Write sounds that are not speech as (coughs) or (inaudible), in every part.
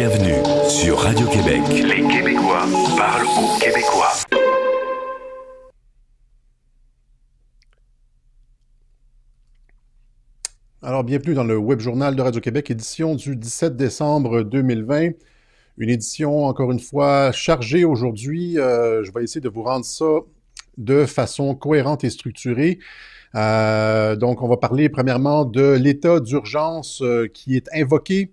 Bienvenue sur Radio-Québec. Les Québécois parlent aux Québécois. Alors, bienvenue dans le web journal de Radio-Québec, édition du 17 décembre 2020. Une édition, encore une fois, chargée aujourd'hui. Euh, je vais essayer de vous rendre ça de façon cohérente et structurée. Euh, donc, on va parler premièrement de l'état d'urgence euh, qui est invoqué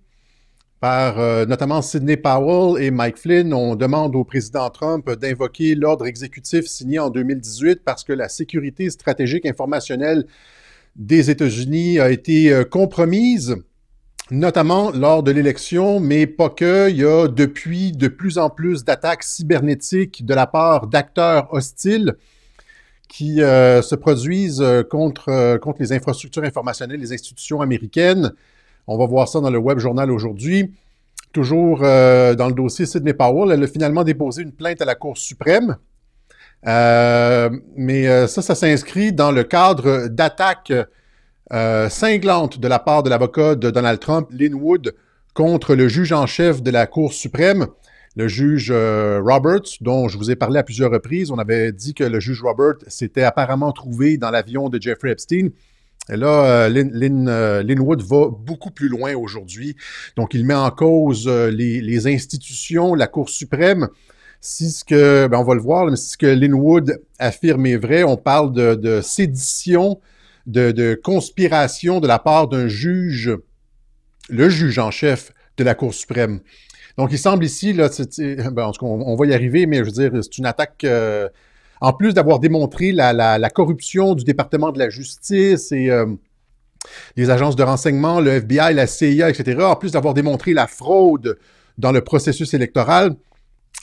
par euh, notamment Sidney Powell et Mike Flynn. On demande au président Trump d'invoquer l'ordre exécutif signé en 2018 parce que la sécurité stratégique informationnelle des États-Unis a été euh, compromise, notamment lors de l'élection, mais pas que. Il y a depuis de plus en plus d'attaques cybernétiques de la part d'acteurs hostiles qui euh, se produisent contre, contre les infrastructures informationnelles les institutions américaines. On va voir ça dans le web journal aujourd'hui. Toujours euh, dans le dossier Sidney Powell, elle a finalement déposé une plainte à la Cour suprême. Euh, mais euh, ça, ça s'inscrit dans le cadre d'attaques cinglantes de la part de l'avocat de Donald Trump, Lynn contre le juge en chef de la Cour suprême, le juge Roberts, dont je vous ai parlé à plusieurs reprises. On avait dit que le juge Roberts s'était apparemment trouvé dans l'avion de Jeffrey Epstein. Et là, euh, euh, Linwood va beaucoup plus loin aujourd'hui. Donc, il met en cause euh, les, institutions, la Cour suprême. Si ce que, ben, on va le voir, si ce que Linwood affirme est vrai, on parle de, sédition, de, conspiration de la part d'un juge, le juge en chef de la Cour suprême. Donc, il semble ici, là, ben, on, on, va y arriver, mais je veux dire, c'est une attaque en plus d'avoir démontré la, corruption du département de la justice et des euh, les agences de renseignement, le FBI, la CIA, etc., en plus d'avoir démontré la fraude dans le processus électoral,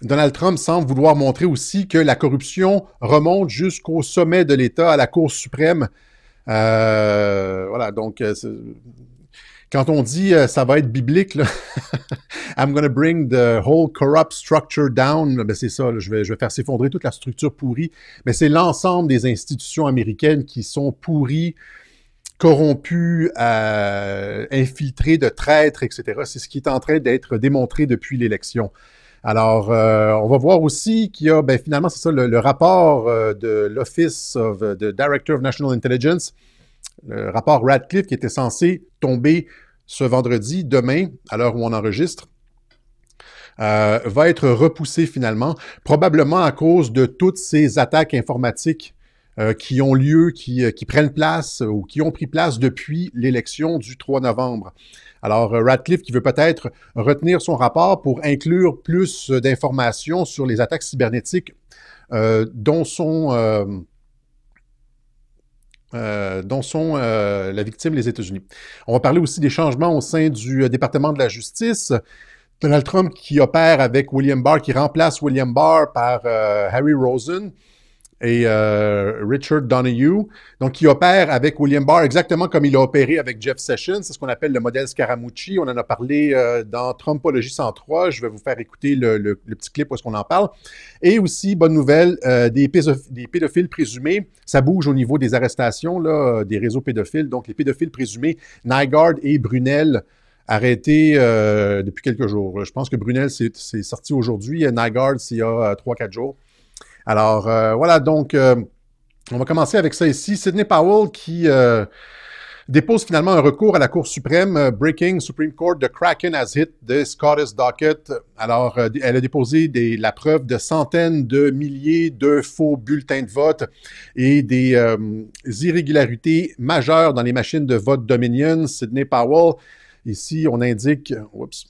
Donald Trump semble vouloir montrer aussi que la corruption remonte jusqu'au sommet de l'État, à la Cour suprême. Euh, voilà, donc euh, quand on dit euh, ça va être biblique, (laughs) I'm going to bring the whole corrupt structure down, ben, c'est ça, je, vais, faire s'effondrer toute la structure pourrie. Mais c'est l'ensemble des institutions américaines qui sont pourries, corrompues, euh, infiltrées de traîtres, etc. C'est ce qui est en train d'être démontré depuis l'élection. Alors, euh, on va voir aussi qu'il y a, ben, finalement, c'est ça, le, rapport de l'Office of the Director of National Intelligence, le rapport Radcliffe qui était censé tomber ce vendredi, demain, à l'heure où on enregistre, euh, va être repoussé finalement, probablement à cause de toutes ces attaques informatiques euh, qui ont lieu, qui, euh, prennent place ou qui ont pris place depuis l'élection du 3 novembre. Alors, Radcliffe qui veut peut-être retenir son rapport pour inclure plus d'informations sur les attaques cybernétiques dont sont euh, dont sont euh, la victime les États-Unis. On va parler aussi des changements au sein du euh, département de la justice. Donald Trump qui opère avec William Barr, qui remplace William Barr par Harry Rosen et euh, Richard Donahue, donc qui opère avec William Barr exactement comme il a opéré avec Jeff Sessions. C'est ce qu'on appelle le modèle Scaramucci. On en a parlé euh, dans Trumpologie 103. Je vais vous faire écouter le, petit clip où est-ce qu'on en parle. Et aussi, bonne nouvelle, euh, des, pédophiles présumés. Ça bouge au niveau des arrestations des réseaux pédophiles. Donc, les pédophiles présumés, Nygard et Brunel, arrêtés depuis quelques jours. Je pense que Brunel, c'est sorti aujourd'hui. c'est il y a 3-4 jours. Alors euh, voilà, donc euh, on va commencer avec ça ici. Sidney Powell qui euh, dépose finalement un recours à la Cour suprême, Breaking Supreme Court, The Kraken has hit the Scottish Docket. Alors, elle a déposé des, la preuve de centaines de milliers de faux bulletins de vote et des irrégularités majeures dans les machines de vote Dominion. Sidney Powell, ici, on indique, whoops.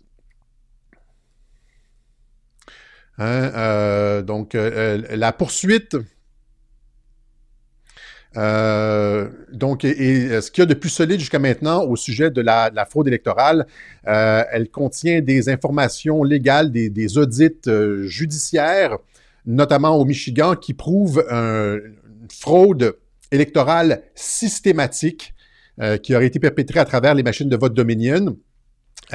Hein, euh, donc, euh, euh, la poursuite... donc, et, ce qu'il y a de plus solide jusqu'à maintenant au sujet de la, fraude électorale, elle contient des informations légales, des, audits judiciaires, notamment au Michigan, qui prouvent une fraude électorale systématique qui aurait été perpétrée à travers les machines de vote Dominion.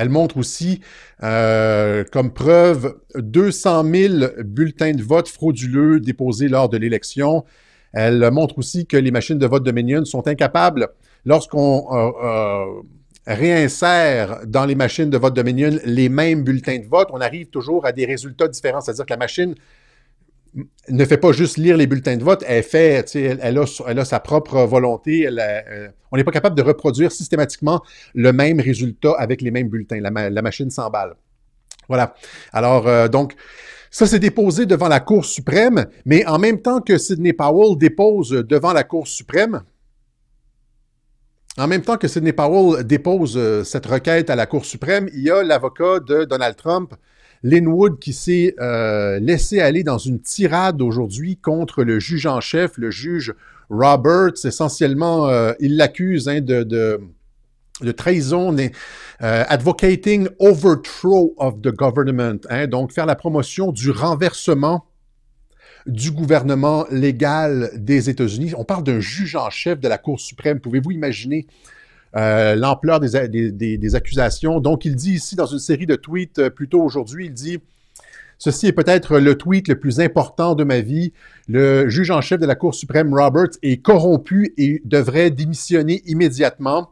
Elle montre aussi euh, comme preuve 200 000 bulletins de vote frauduleux déposés lors de l'élection. Elle montre aussi que les machines de vote Dominion sont incapables lorsqu'on euh, euh, réinsère dans les machines de vote Dominion les mêmes bulletins de vote, on arrive toujours à des résultats différents. C'est-à-dire que la machine ne fait pas juste lire les bulletins de vote, elle fait, elle, a, elle, a, sa propre volonté. Euh, on n'est pas capable de reproduire systématiquement le même résultat avec les mêmes bulletins. La, machine s'emballe. Voilà. Alors, euh, donc, ça s'est déposé devant la Cour suprême, mais en même temps que Sidney Powell dépose devant la Cour suprême, en même temps que Sidney Powell dépose euh, cette requête à la Cour suprême, il y a l'avocat de Donald Trump Linwood qui s'est euh, laissé aller dans une tirade aujourd'hui contre le juge en chef, le juge Roberts. Essentiellement, euh, il l'accuse hein, de, trahison, euh, advocating overthrow of the government, hein. donc faire la promotion du renversement du gouvernement légal des États-Unis. On parle d'un juge en chef de la Cour suprême. Pouvez-vous imaginer euh, l'ampleur des, accusations. Donc, il dit ici, dans une série de tweets plutôt euh, plus tôt aujourd'hui, il dit Ceci est peut-être le tweet le plus important de ma vie. Le juge en chef de la Cour suprême, Roberts, est corrompu et devrait démissionner immédiatement.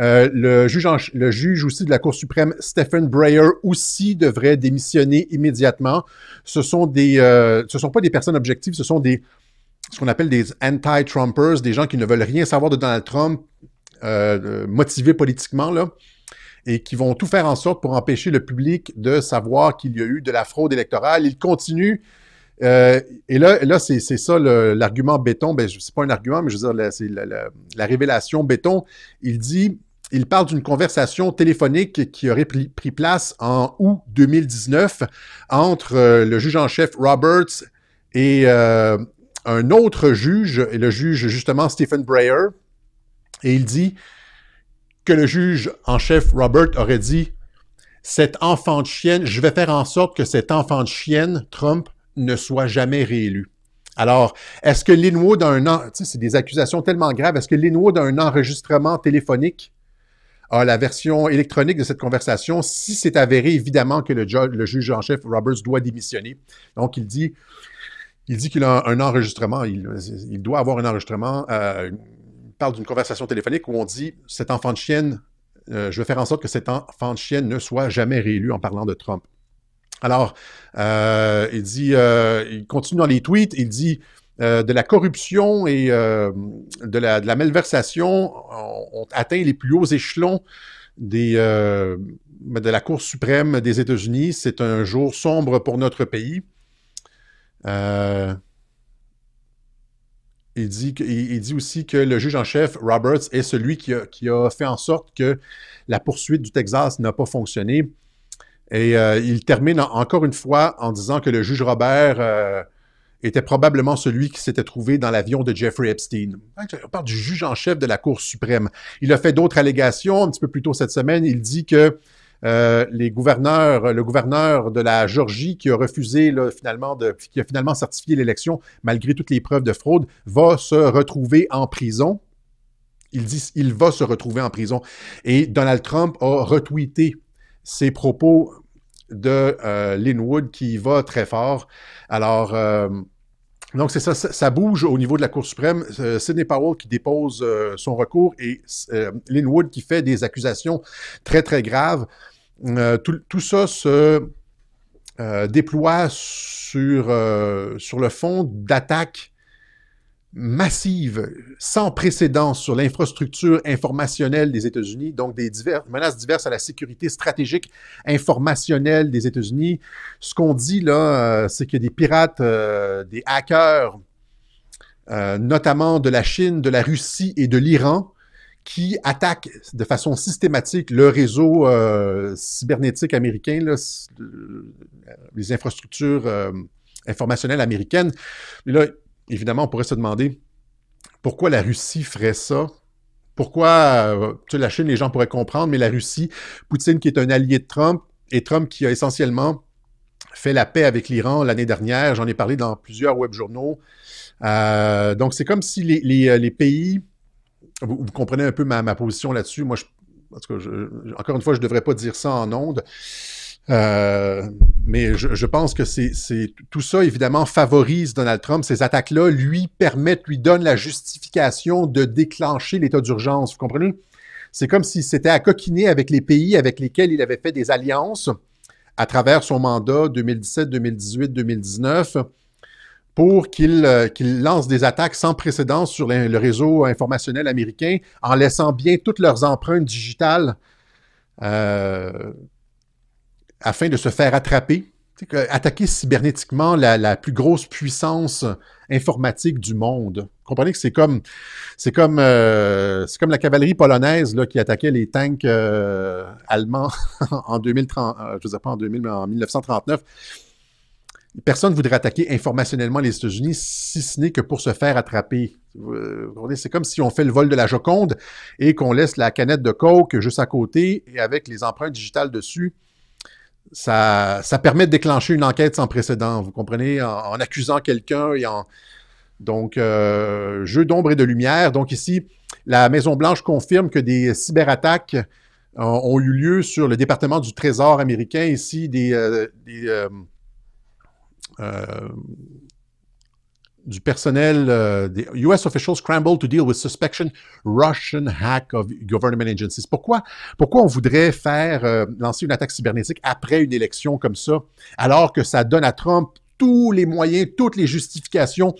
Euh, le, juge le juge aussi de la Cour suprême, Stephen Breyer, aussi devrait démissionner immédiatement. Ce sont des, ce sont pas des personnes objectives, ce sont des, ce qu'on appelle des anti-Trumpers, des gens qui ne veulent rien savoir de Donald Trump, euh, motivés politiquement, là, et qui vont tout faire en sorte pour empêcher le public de savoir qu'il y a eu de la fraude électorale. Ils continuent. Euh, et là, là c'est ça l'argument béton. Ben, c'est pas un argument, mais je veux c'est la, révélation béton. Il dit, il parle d'une conversation téléphonique qui aurait pris, place en août 2019 entre euh, le juge en chef Roberts et un autre juge, le juge justement Stephen Breyer. Et il dit que le juge en chef Robert aurait dit Cet enfant de chienne, je vais faire en sorte que cet enfant de chienne, Trump, ne soit jamais réélu. Alors, est-ce que Linwood a un... c'est des accusations tellement graves. Est-ce que Linwood a un enregistrement téléphonique à la version électronique de cette conversation si c'est avéré, évidemment, que le, juge en chef Roberts doit démissionner? Donc, il dit... Il dit qu'il a un enregistrement, il, doit avoir un enregistrement euh, parle d'une conversation téléphonique où on dit cet enfant de chienne, euh, je vais faire en sorte que cet enfant de chienne ne soit jamais réélu en parlant de Trump. Alors, euh, il dit, euh, il continue dans les tweets, il dit de la corruption et de la, de, la, malversation ont atteint les plus hauts échelons des, de la Cour suprême des États-Unis. C'est un jour sombre pour notre pays. Il dit, dit aussi que le juge en chef, Roberts, est celui qui a, fait en sorte que la poursuite du Texas n'a pas fonctionné. Et euh, il termine encore une fois en disant que le juge Robert euh, était probablement celui qui s'était trouvé dans l'avion de Jeffrey Epstein. On parle du juge en chef de la Cour suprême. Il a fait d'autres allégations un petit peu plus tôt cette semaine. Il dit que euh, les gouverneurs, le gouverneur de la Georgie qui a refusé finalement qui a finalement certifié l'élection malgré toutes les preuves de fraude, va se retrouver en prison. Il disent il va se retrouver en prison. Et Donald Trump a retweeté ses propos de euh, Linwood qui va très fort. Alors. Euh, donc, c'est ça, ça, bouge au niveau de la Cour suprême. Euh, Sidney Powell qui dépose son recours et Linwood qui fait des accusations très, très graves. Euh, tout, tout, ça se euh, déploie sur, euh, sur le fond d'attaques massives, sans précédent sur l'infrastructure informationnelle des États-Unis, donc des menaces diverses à la sécurité stratégique informationnelle des États-Unis. Ce qu'on dit là, c'est que des pirates, des hackers, notamment de la Chine, de la Russie et de l'Iran, qui attaquent de façon systématique le réseau euh, cybernétique américain, euh, les infrastructures euh, informationnelles américaines. Mais là, évidemment, on pourrait se demander pourquoi la Russie ferait ça. Pourquoi la Chine, les gens pourraient comprendre, mais la Russie, Poutine qui est un allié de Trump, et Trump qui a essentiellement fait la paix avec l'Iran l'année dernière, j'en ai parlé dans plusieurs web journaux. donc c'est comme si les pays vous, comprenez un peu ma, position là-dessus. Moi, encore une fois, je ne devrais pas dire ça en ondes. Euh, mais je, pense que c'est tout ça, évidemment, favorise Donald Trump. Ces attaques-là lui permettent, lui donnent la justification de déclencher l'état d'urgence. Vous comprenez? C'est comme s'il s'était à coquiner avec les pays avec lesquels il avait fait des alliances à travers son mandat 2017, 2018, 2019 pour qu'ils euh, lancent des attaques sans précédent sur le, réseau informationnel américain en laissant bien toutes leurs empreintes digitales euh, afin de se faire attraper. Attaquer cybernétiquement la, plus grosse puissance informatique du monde. Vous comprenez que c'est comme euh, comme la cavalerie polonaise qui attaquait les tanks allemands 2000, (laughs) en 1939 personne ne voudrait attaquer informationnellement les États-Unis, si ce n'est que pour se faire attraper. C'est comme si on fait le vol de la Joconde et qu'on laisse la canette de coke juste à côté et avec les empreintes digitales dessus. Ça, permet de déclencher une enquête sans précédent, vous comprenez, en, accusant quelqu'un et en... Donc, euh, jeu d'ombre et de lumière. Donc ici, la Maison-Blanche confirme que des cyberattaques ont eu lieu sur le département du Trésor américain, ici des, euh, euh, euh, du personnel euh, des US officials scramble to deal with suspicion Russian hack of government agencies. Pourquoi pourquoi on voudrait faire euh, lancer une attaque cybernétique après une élection comme ça alors que ça donne à Trump tous les moyens, toutes les justifications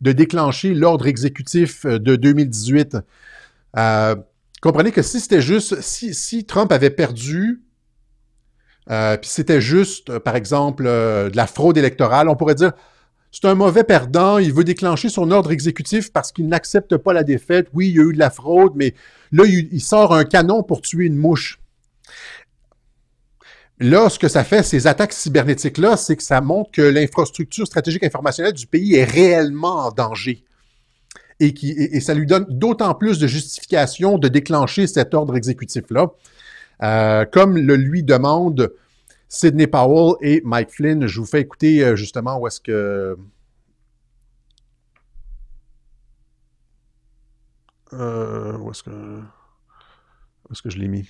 de déclencher l'ordre exécutif de 2018. comprenez que si c'était juste si si Trump avait perdu euh, puis c'était juste, euh, par exemple, euh, de la fraude électorale, on pourrait dire c'est un mauvais perdant, il veut déclencher son ordre exécutif parce qu'il n'accepte pas la défaite. Oui, il y a eu de la fraude, mais là, il, sort un canon pour tuer une mouche. Là, ce que ça fait, ces attaques cybernétiques-là, c'est que ça montre que l'infrastructure stratégique informationnelle du pays est réellement en danger. Et, qui, et ça lui donne d'autant plus de justification de déclencher cet ordre exécutif-là. Euh, comme le lui demande Sidney Powell et Mike Flynn. Je vous fais écouter euh, justement où est-ce que. Euh, où est-ce que. Où est-ce que je l'ai mis?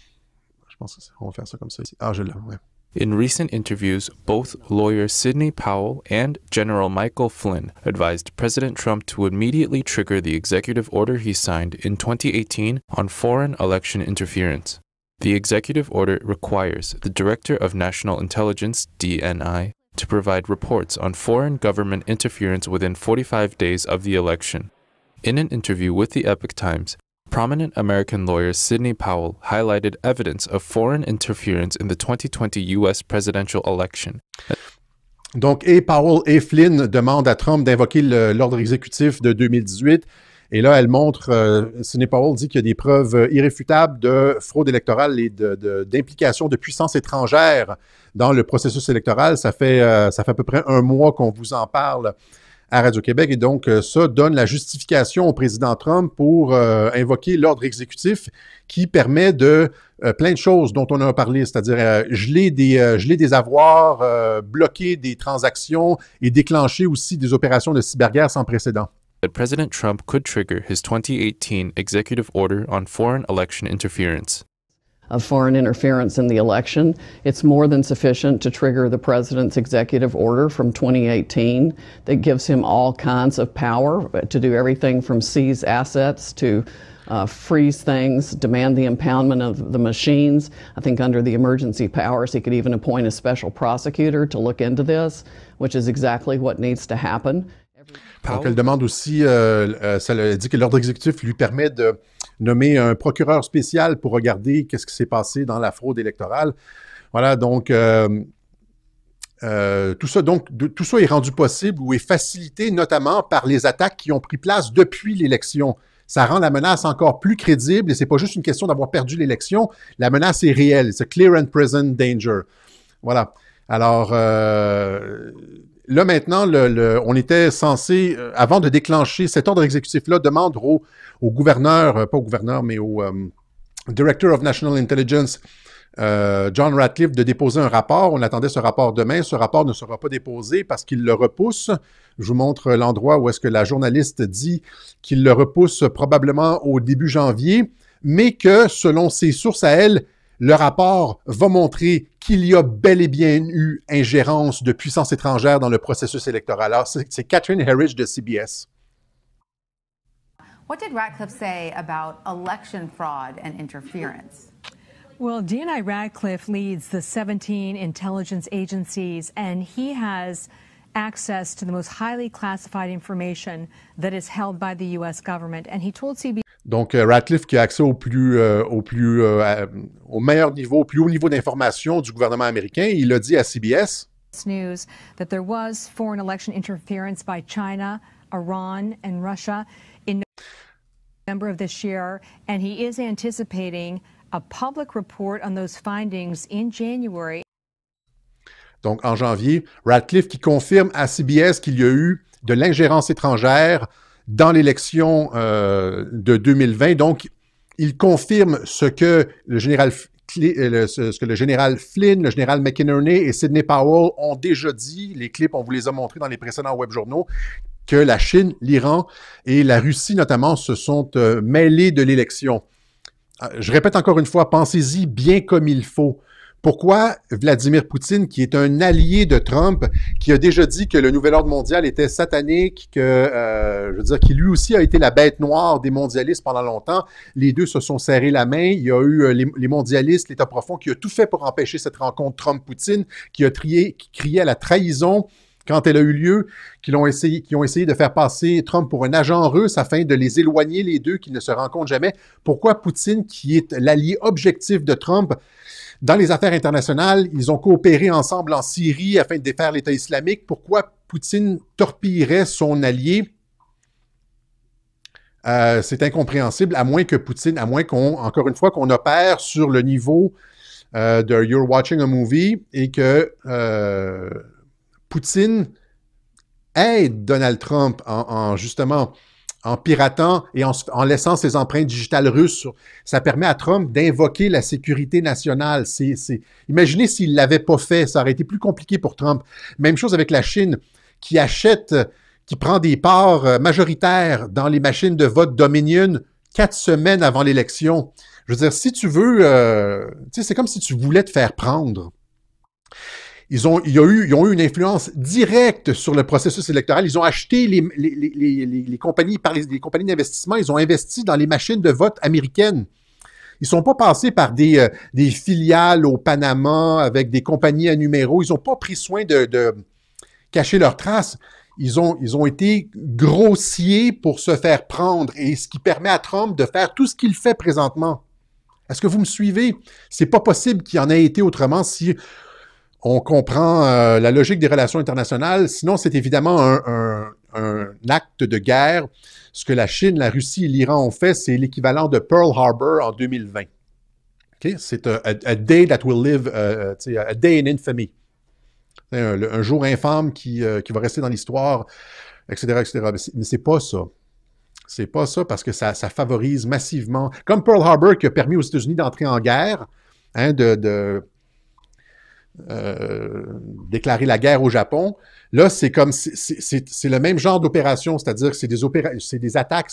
Je pense qu'on va faire ça comme ça ici. Ah, je l'ai, ouais. In recent interviews, both lawyer Sidney Powell and General Michael Flynn advised President Trump to immediately trigger the executive order he signed in 2018 on foreign election interference. The executive order requires the Director of National Intelligence, DNI, to provide reports on foreign government interference within 45 days of the election. In an interview with the Epic Times, prominent American lawyer Sidney Powell highlighted evidence of foreign interference in the 2020 U.S. presidential election. Donc, et Powell et Flynn demandent à Trump d'invoquer l'ordre exécutif de 2018 Et là, elle montre, n'est euh, Sidney Powell dit qu'il y a des preuves euh, irréfutables de fraude électorale et d'implication de, puissance étrangère puissances étrangères dans le processus électoral. Ça fait, euh, ça fait à peu près un mois qu'on vous en parle à Radio-Québec. Et donc, ça donne la justification au président Trump pour invoquer l'ordre exécutif qui permet de plein de choses dont on a parlé, c'est-à-dire des, geler des avoirs, bloquer des transactions et déclencher aussi des opérations de cyberguerre sans précédent. that President Trump could trigger his 2018 executive order on foreign election interference. Of foreign interference in the election. It's more than sufficient to trigger the president's executive order from 2018 that gives him all kinds of power to do everything from seize assets to uh, freeze things, demand the impoundment of the machines. I think under the emergency powers, he could even appoint a special prosecutor to look into this, which is exactly what needs to happen. Donc, elle demande aussi, euh, euh, ça elle dit que l'ordre exécutif lui permet de nommer un procureur spécial pour regarder qu'est-ce qui s'est passé dans la fraude électorale. Voilà, donc euh, tout ça, donc tout ça est rendu possible ou est facilité notamment par les attaques qui ont pris place depuis l'élection. Ça rend la menace encore plus crédible et ce n'est pas juste une question d'avoir perdu l'élection. La menace est réelle. C'est clear and present danger. Voilà. Alors, Là, maintenant, on était censé, euh, avant de déclencher cet ordre exécutif-là, demander au, gouverneur, euh, pas au gouverneur, mais au euh, Director of National Intelligence, John Ratcliffe, de déposer un rapport. On attendait ce rapport demain. Ce rapport ne sera pas déposé parce qu'il le repousse. Je vous montre l'endroit où est-ce que la journaliste dit qu'il le repousse probablement au début janvier, mais que, selon ses sources à elle, le rapport va montrer qu'il y a bel et bien eu ingérence de puissances étrangères dans le processus électoral. Alors, c'est Catherine Herridge de CBS. What did Radcliffe say about election fraud and interference? Well, DNI Radcliffe leads the 17 intelligence agencies, and he has access to the most highly classified information that is held by the US government. And he told CBS donc, euh, Ratcliffe qui a accès au plus, euh, au plus, euh, au meilleur niveau, au plus haut niveau d'information du gouvernement américain. Il a dit à CBS News that there was foreign election interference by China, Iran, and Russia in November of this year, and he is anticipating a public report on those findings in January. donc en janvier, Radcliffe qui confirme à CBS qu'il y a eu de l'ingérence étrangère dans l'élection euh, de 2020. Donc, il confirme ce que le général euh, ce que le général Flynn, le général McInerney et Sidney Powell ont déjà dit, les clips, on vous les a montrés dans les précédents webjournaux, que la Chine, l'Iran et la Russie notamment se sont euh, mêlés de l'élection. Je répète encore une fois, pensez-y bien comme il faut. Pourquoi Vladimir Poutine, qui est un allié de Trump, qui a déjà dit que le nouvel ordre mondial était satanique, que euh, je veux dire, qui lui aussi a été la bête noire des mondialistes pendant longtemps, les deux se sont serrés la main. Il y a eu euh, les, mondialistes, l'État profond, qui a tout fait pour empêcher cette rencontre Trump-Poutine, qui a trié, qui criait à la trahison quand elle a eu lieu, qui ont, essayé, ont essayé de faire passer Trump pour un agent russe afin de les éloigner les deux, qu'ils ne se rencontrent jamais. Pourquoi Poutine, qui est l'allié objectif de Trump, dans les affaires internationales, ils ont coopéré ensemble en Syrie afin de défaire l'État islamique. Pourquoi Poutine torpillerait son allié? Euh, c'est incompréhensible, à moins que Poutine, à moins qu'on, encore une fois, qu'on opère sur le niveau euh, de You're Watching a Movie et que euh, Poutine aide Donald Trump en justement en piratant et en, laissant ses empreintes digitales russes. ça permet à Trump d'invoquer la sécurité nationale. imaginez s'il ne l'avait pas fait, ça aurait été plus compliqué pour Trump. Même chose avec la Chine, qui achète, qui prend des parts euh, majoritaires dans les machines de vote Dominion quatre semaines avant l'élection. Je veux dire, si tu veux, euh, c'est comme si tu voulais te faire prendre. Ils ont, ils eu, ils ont eu une influence directe sur le processus électoral. Ils ont acheté les, les, les, les compagnies, par les, compagnies d'investissement. Ils ont investi dans les machines de vote américaines. Ils sont pas passés par des, euh, des filiales au Panama avec des compagnies à numéros. Ils n'ont pas pris soin de, de cacher leurs traces. Ils ont, ils ont été grossiers pour se faire prendre et ce qui permet à Trump de faire tout ce qu'il fait présentement. Est-ce que vous me suivez? C'est pas possible qu'il y en ait été autrement si on comprend euh, la logique des relations internationales. Sinon, c'est évidemment un, acte de guerre. Ce que la Chine, la Russie et l'Iran ont fait, c'est l'équivalent de Pearl Harbor en 2020. C'est a, day that will live, euh, euh, day in infamy. Un, jour infâme qui, va rester dans l'histoire, etc., Mais ce n'est pas ça. C'est pas ça parce que ça, favorise massivement, comme Pearl Harbor qui a permis aux États-Unis d'entrer en guerre, hein, de euh, déclarer la guerre au Japon. Là, c'est comme c'est le même genre d'opération, c'est-à-dire que c'est des c'est des attaques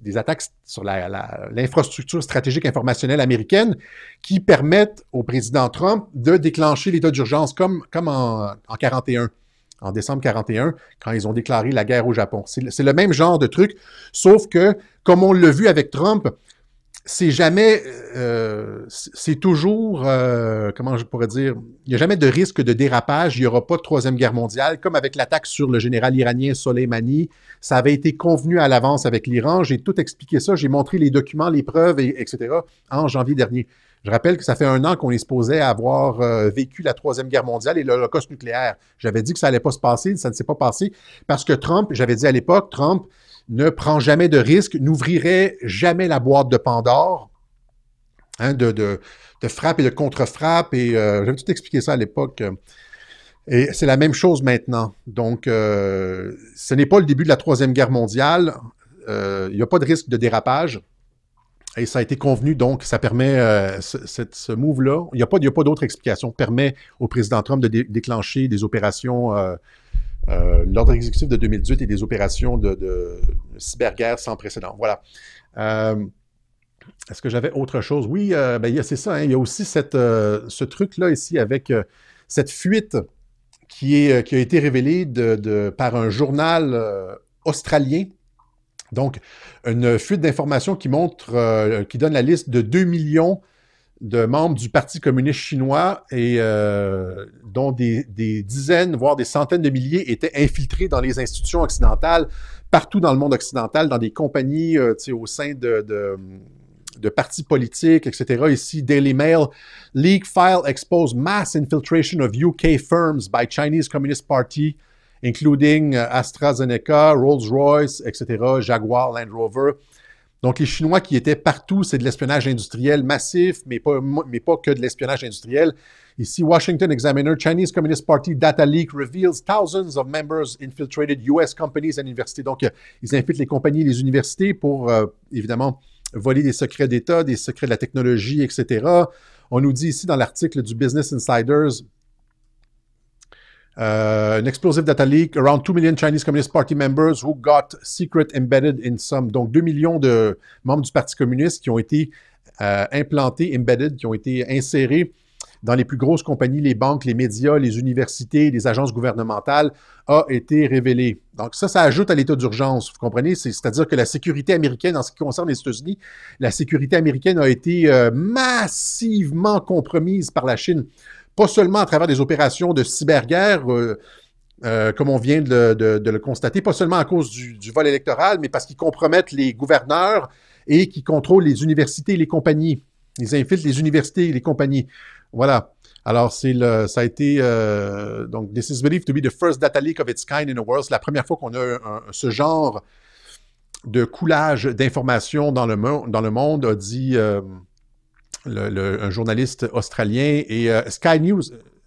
des attaques sur l'infrastructure stratégique informationnelle américaine qui permettent au président Trump de déclencher l'état d'urgence comme, comme en, en 41, en décembre 41, quand ils ont déclaré la guerre au Japon. C'est le même genre de truc, sauf que, comme on l'a vu avec Trump, c'est jamais, euh, c'est toujours, euh, comment je pourrais dire, il n'y a jamais de risque de dérapage, il n'y aura pas de troisième guerre mondiale, comme avec l'attaque sur le général iranien Soleimani. Ça avait été convenu à l'avance avec l'Iran, j'ai tout expliqué ça, j'ai montré les documents, les preuves, et, etc. en janvier dernier. Je rappelle que ça fait un an qu'on est supposé avoir euh, vécu la Troisième Guerre mondiale et l'Holocauste nucléaire. J'avais dit que ça n'allait pas se passer, ça ne s'est pas passé, parce que Trump, j'avais dit à l'époque, Trump, ne prend jamais de risque, n'ouvrirait jamais la boîte de Pandore, hein, de, frappe et de contre-frappe. Et euh, j'avais tout expliqué ça à l'époque. Euh, et c'est la même chose maintenant. Donc, euh, ce n'est pas le début de la Troisième Guerre mondiale. il n'y a pas de risque de dérapage. Et ça a été convenu, donc ça permet ce, move-là. Il n'y a pas, pas d'autre explication. Permet au président Trump de déclencher des opérations euh, l'ordre exécutif de 2018 et des opérations de, cyberguerre sans précédent. Voilà. Euh, est-ce que j'avais autre chose? Oui, euh, ben, c'est ça. Hein, il y a aussi ce truc-là ici avec cette fuite qui, a été révélée par un journal australien. Donc, une fuite d'informations qui montre, qui donne la liste de 2 millions de membres du Parti communiste chinois et euh, dont des, dizaines, voire des centaines de milliers étaient infiltrés dans les institutions occidentales, partout dans le monde occidental, dans des compagnies euh, au sein de, de, de, partis politiques, etc. Ici, Daily Mail, Leak File Expose Mass Infiltration of UK Firms by Chinese Communist Party, including euh, AstraZeneca, Rolls-Royce, etc., Jaguar, Land Rover. Donc, les Chinois qui étaient partout, c'est de l'espionnage industriel massif, mais pas, mais pas que de l'espionnage industriel. Ici, Washington Examiner, Chinese Communist Party data leak reveals thousands of members infiltrated US companies and Universities». Donc, euh, ils infiltrent les compagnies et les universités pour, euh, évidemment, voler des secrets d'État, des secrets de la technologie, etc. On nous dit ici dans l'article du Business Insiders, un uh, an explosive data leak. Around 2 million Chinese Communist Party members who got secret embedded in some. Donc, 2 millions de membres du Parti communiste qui ont été euh, implantés, embedded, qui ont été insérés dans les plus grosses compagnies, les banques, les médias, les universités, les agences gouvernementales, a été révélé. Donc ça, ça ajoute à l'état d'urgence, vous comprenez? C'est-à-dire que la sécurité américaine, en ce qui concerne les États-Unis, la sécurité américaine a été euh, massivement compromise par la Chine pas seulement à travers des opérations de cyberguerre, euh, euh, comme on vient de, le constater, pas seulement à cause du, vol électoral, mais parce qu'ils compromettent les gouverneurs et qui contrôlent les universités et les compagnies. Ils infiltrent les universités et les compagnies. Voilà. Alors, c'est ça a été, euh, donc, this is believed to be the first data leak of its kind in the world. C'est la première fois qu'on a ce genre de coulage d'informations dans le, dans le monde, a dit le, un journaliste australien, et euh, Sky News,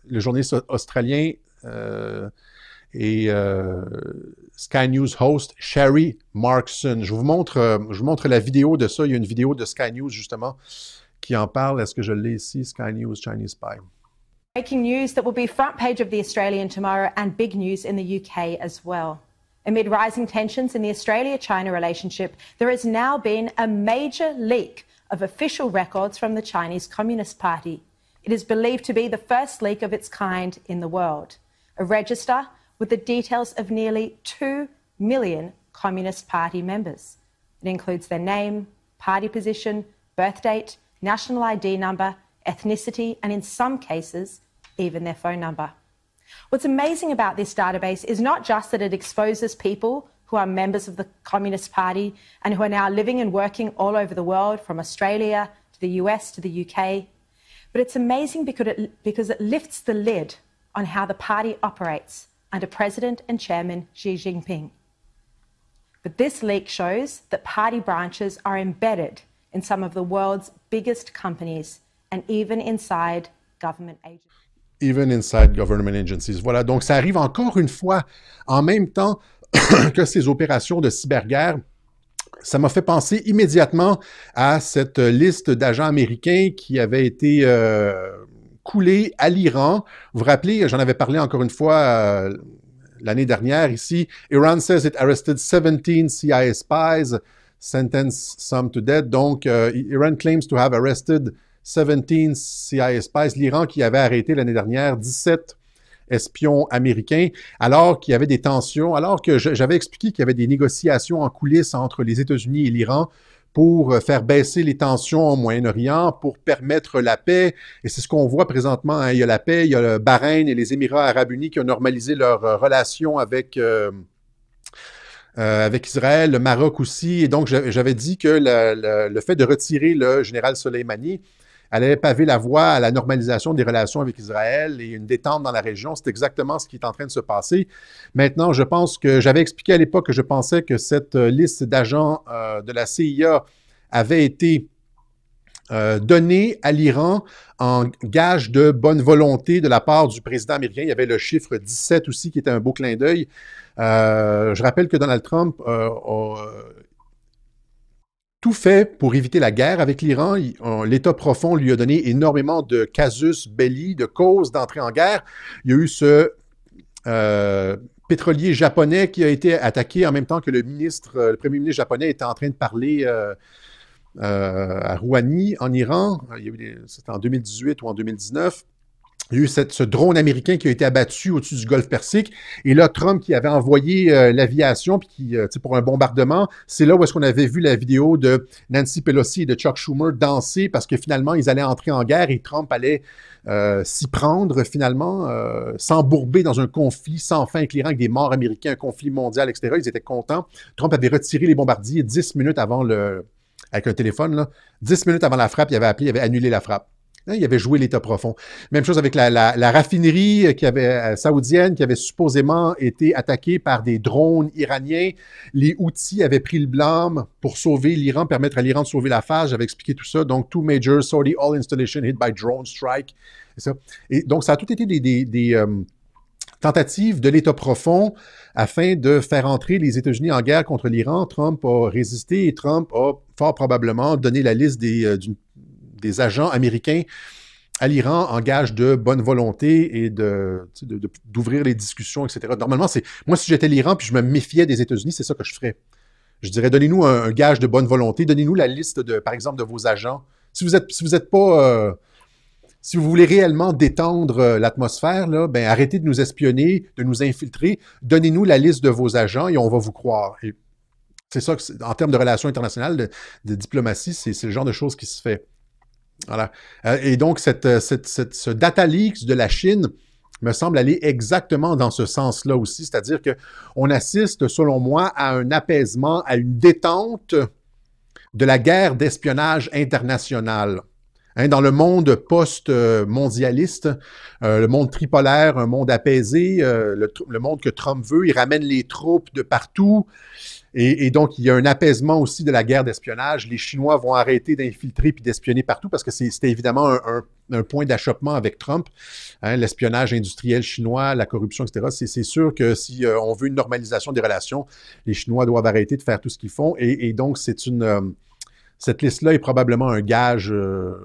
le journaliste australien euh, et euh, Sky News host Sherry Markson. Je vous, montre, euh, je vous montre la vidéo de ça. Il y a une vidéo de Sky News, justement, qui en parle. Est-ce que je l'ai ici? Sky News, Chinese Spy. Breaking news that will be front page of The Australian tomorrow and big news in the UK as well. Amid rising tensions in the Australia China relationship, there has now been a major leak of official records from the Chinese Communist Party. It is believed to be the first leak of its kind in the world, a register with the details of nearly 2 million Communist Party members. It includes their name, party position, birth date, national ID number, ethnicity, and in some cases, even their phone number. What's amazing about this database is not just that it exposes people who are members of the Communist Party and who are now living and working all over the world, from Australia to the US to the UK. But it's amazing because it, because it lifts the lid on how the party operates under President and Chairman Xi Jinping. But this leak shows that party branches are embedded in some of the world's biggest companies and even inside government agencies. Even inside government agencies. Voilà, donc ça arrive encore une fois en même temps (coughs) que ces opérations de cyberguerre ça m'a fait penser immédiatement à cette liste d'agents américains qui avaient été euh, coulés à l'Iran. Vous vous rappelez, j'en avais parlé encore une fois euh, l'année dernière ici. Iran says it arrested 17 CIA spies, sentence some to death. Donc, euh, Iran claims to have arrested 17 CIA spies. L'Iran qui avait arrêté l'année dernière 17 espion américains, alors qu'il y avait des tensions, alors que j'avais expliqué qu'il y avait des négociations en coulisses entre les États-Unis et l'Iran pour euh, faire baisser les tensions au Moyen-Orient, pour permettre la paix. Et c'est ce qu'on voit présentement. Hein. Il y a la paix, il y a le Bahreïn et les Émirats arabes unis qui ont normalisé leurs euh, relations avec... Euh, avec Israël, le Maroc aussi. Et donc, j'avais dit que le, fait de retirer le général Soleimani, elle avait pavé la voie à la normalisation des relations avec Israël et une détente dans la région. C'est exactement ce qui est en train de se passer. Maintenant, je pense que j'avais expliqué à l'époque que je pensais que cette euh, liste d'agents euh, de la CIA avait été euh, donnée à l'Iran en gage de bonne volonté de la part du président américain. Il y avait le chiffre 17 aussi qui était un beau clin d'œil. je rappelle que Donald Trump tout fait pour éviter la guerre avec l'Iran. L'État profond lui a donné énormément de casus belli, de causes d'entrée en guerre. Il y a eu ce euh, pétrolier japonais qui a été attaqué en même temps que le ministre, euh, le premier ministre japonais était en train de parler euh, à Rouhani, en Iran. C'était en 2018 ou en 2019. Il y a eu ce drone américain qui a été abattu au-dessus du golfe Persique. Et là, Trump qui avait envoyé euh, l'aviation euh, pour un bombardement, c'est là où est-ce qu'on avait vu la vidéo de Nancy Pelosi et de Chuck Schumer danser parce que finalement, ils allaient entrer en guerre et Trump allait euh, s'y prendre finalement, s'embourber dans un conflit sans fin avec avec des morts américains, un conflit mondial, etc. Ils étaient contents. Trump avait retiré les bombardiers 10 minutes avant le... avec un téléphone, 10 minutes avant la frappe, il avait appelé, il avait annulé la frappe. Hein, il avait joué l'état profond. Même chose avec la, raffinerie euh, qui avait, euh, saoudienne qui avait supposément été attaquée par des drones iraniens. Les outils avaient pris le blâme pour sauver l'Iran, permettre à l'Iran de sauver la face. J'avais expliqué tout ça. Donc, two major Saudi all installation hit by drone strike. Et, donc, ça a tout été des, euh, tentatives de l'État profond afin de faire entrer les États-Unis en guerre contre l'Iran. Trump a résisté et Trump a fort probablement donné la liste des, des agents américains à l'Iran en gage de bonne volonté et de, d'ouvrir les discussions, etc. Normalement, c'est moi, si j'étais l'Iran puis je me méfiais des États-Unis, c'est ça que je ferais. Je dirais, donnez-nous un, gage de bonne volonté, donnez-nous la liste, de, par exemple, de vos agents. Si vous êtes, si pas... Euh, si vous voulez réellement détendre euh, l'atmosphère, ben, arrêtez de nous espionner, de nous infiltrer, donnez-nous la liste de vos agents et on va vous croire. c'est ça, en termes de relations internationales, de, de diplomatie, c'est, le genre de choses qui se fait. Euh, et donc, euh, cette, cette, ce data leaks de la Chine me semble aller exactement dans ce sens-là aussi, c'est-à-dire qu'on assiste, selon moi, à un apaisement, à une détente de la guerre d'espionnage international. Hein, dans le monde post-mondialiste, euh, le monde tripolaire, un monde apaisé, euh, le, monde que Trump veut, il ramène les troupes de partout. Et, donc, il y a un apaisement aussi de la guerre d'espionnage. Les Chinois vont arrêter d'infiltrer puis d'espionner partout parce que c'était évidemment un, point d'achoppement avec Trump. Hein, l'espionnage industriel chinois, la corruption, etc. C'est sûr que si euh, on veut une normalisation des relations, les Chinois doivent arrêter de faire tout ce qu'ils font. et donc, c'est une cette liste-là est probablement un gage euh,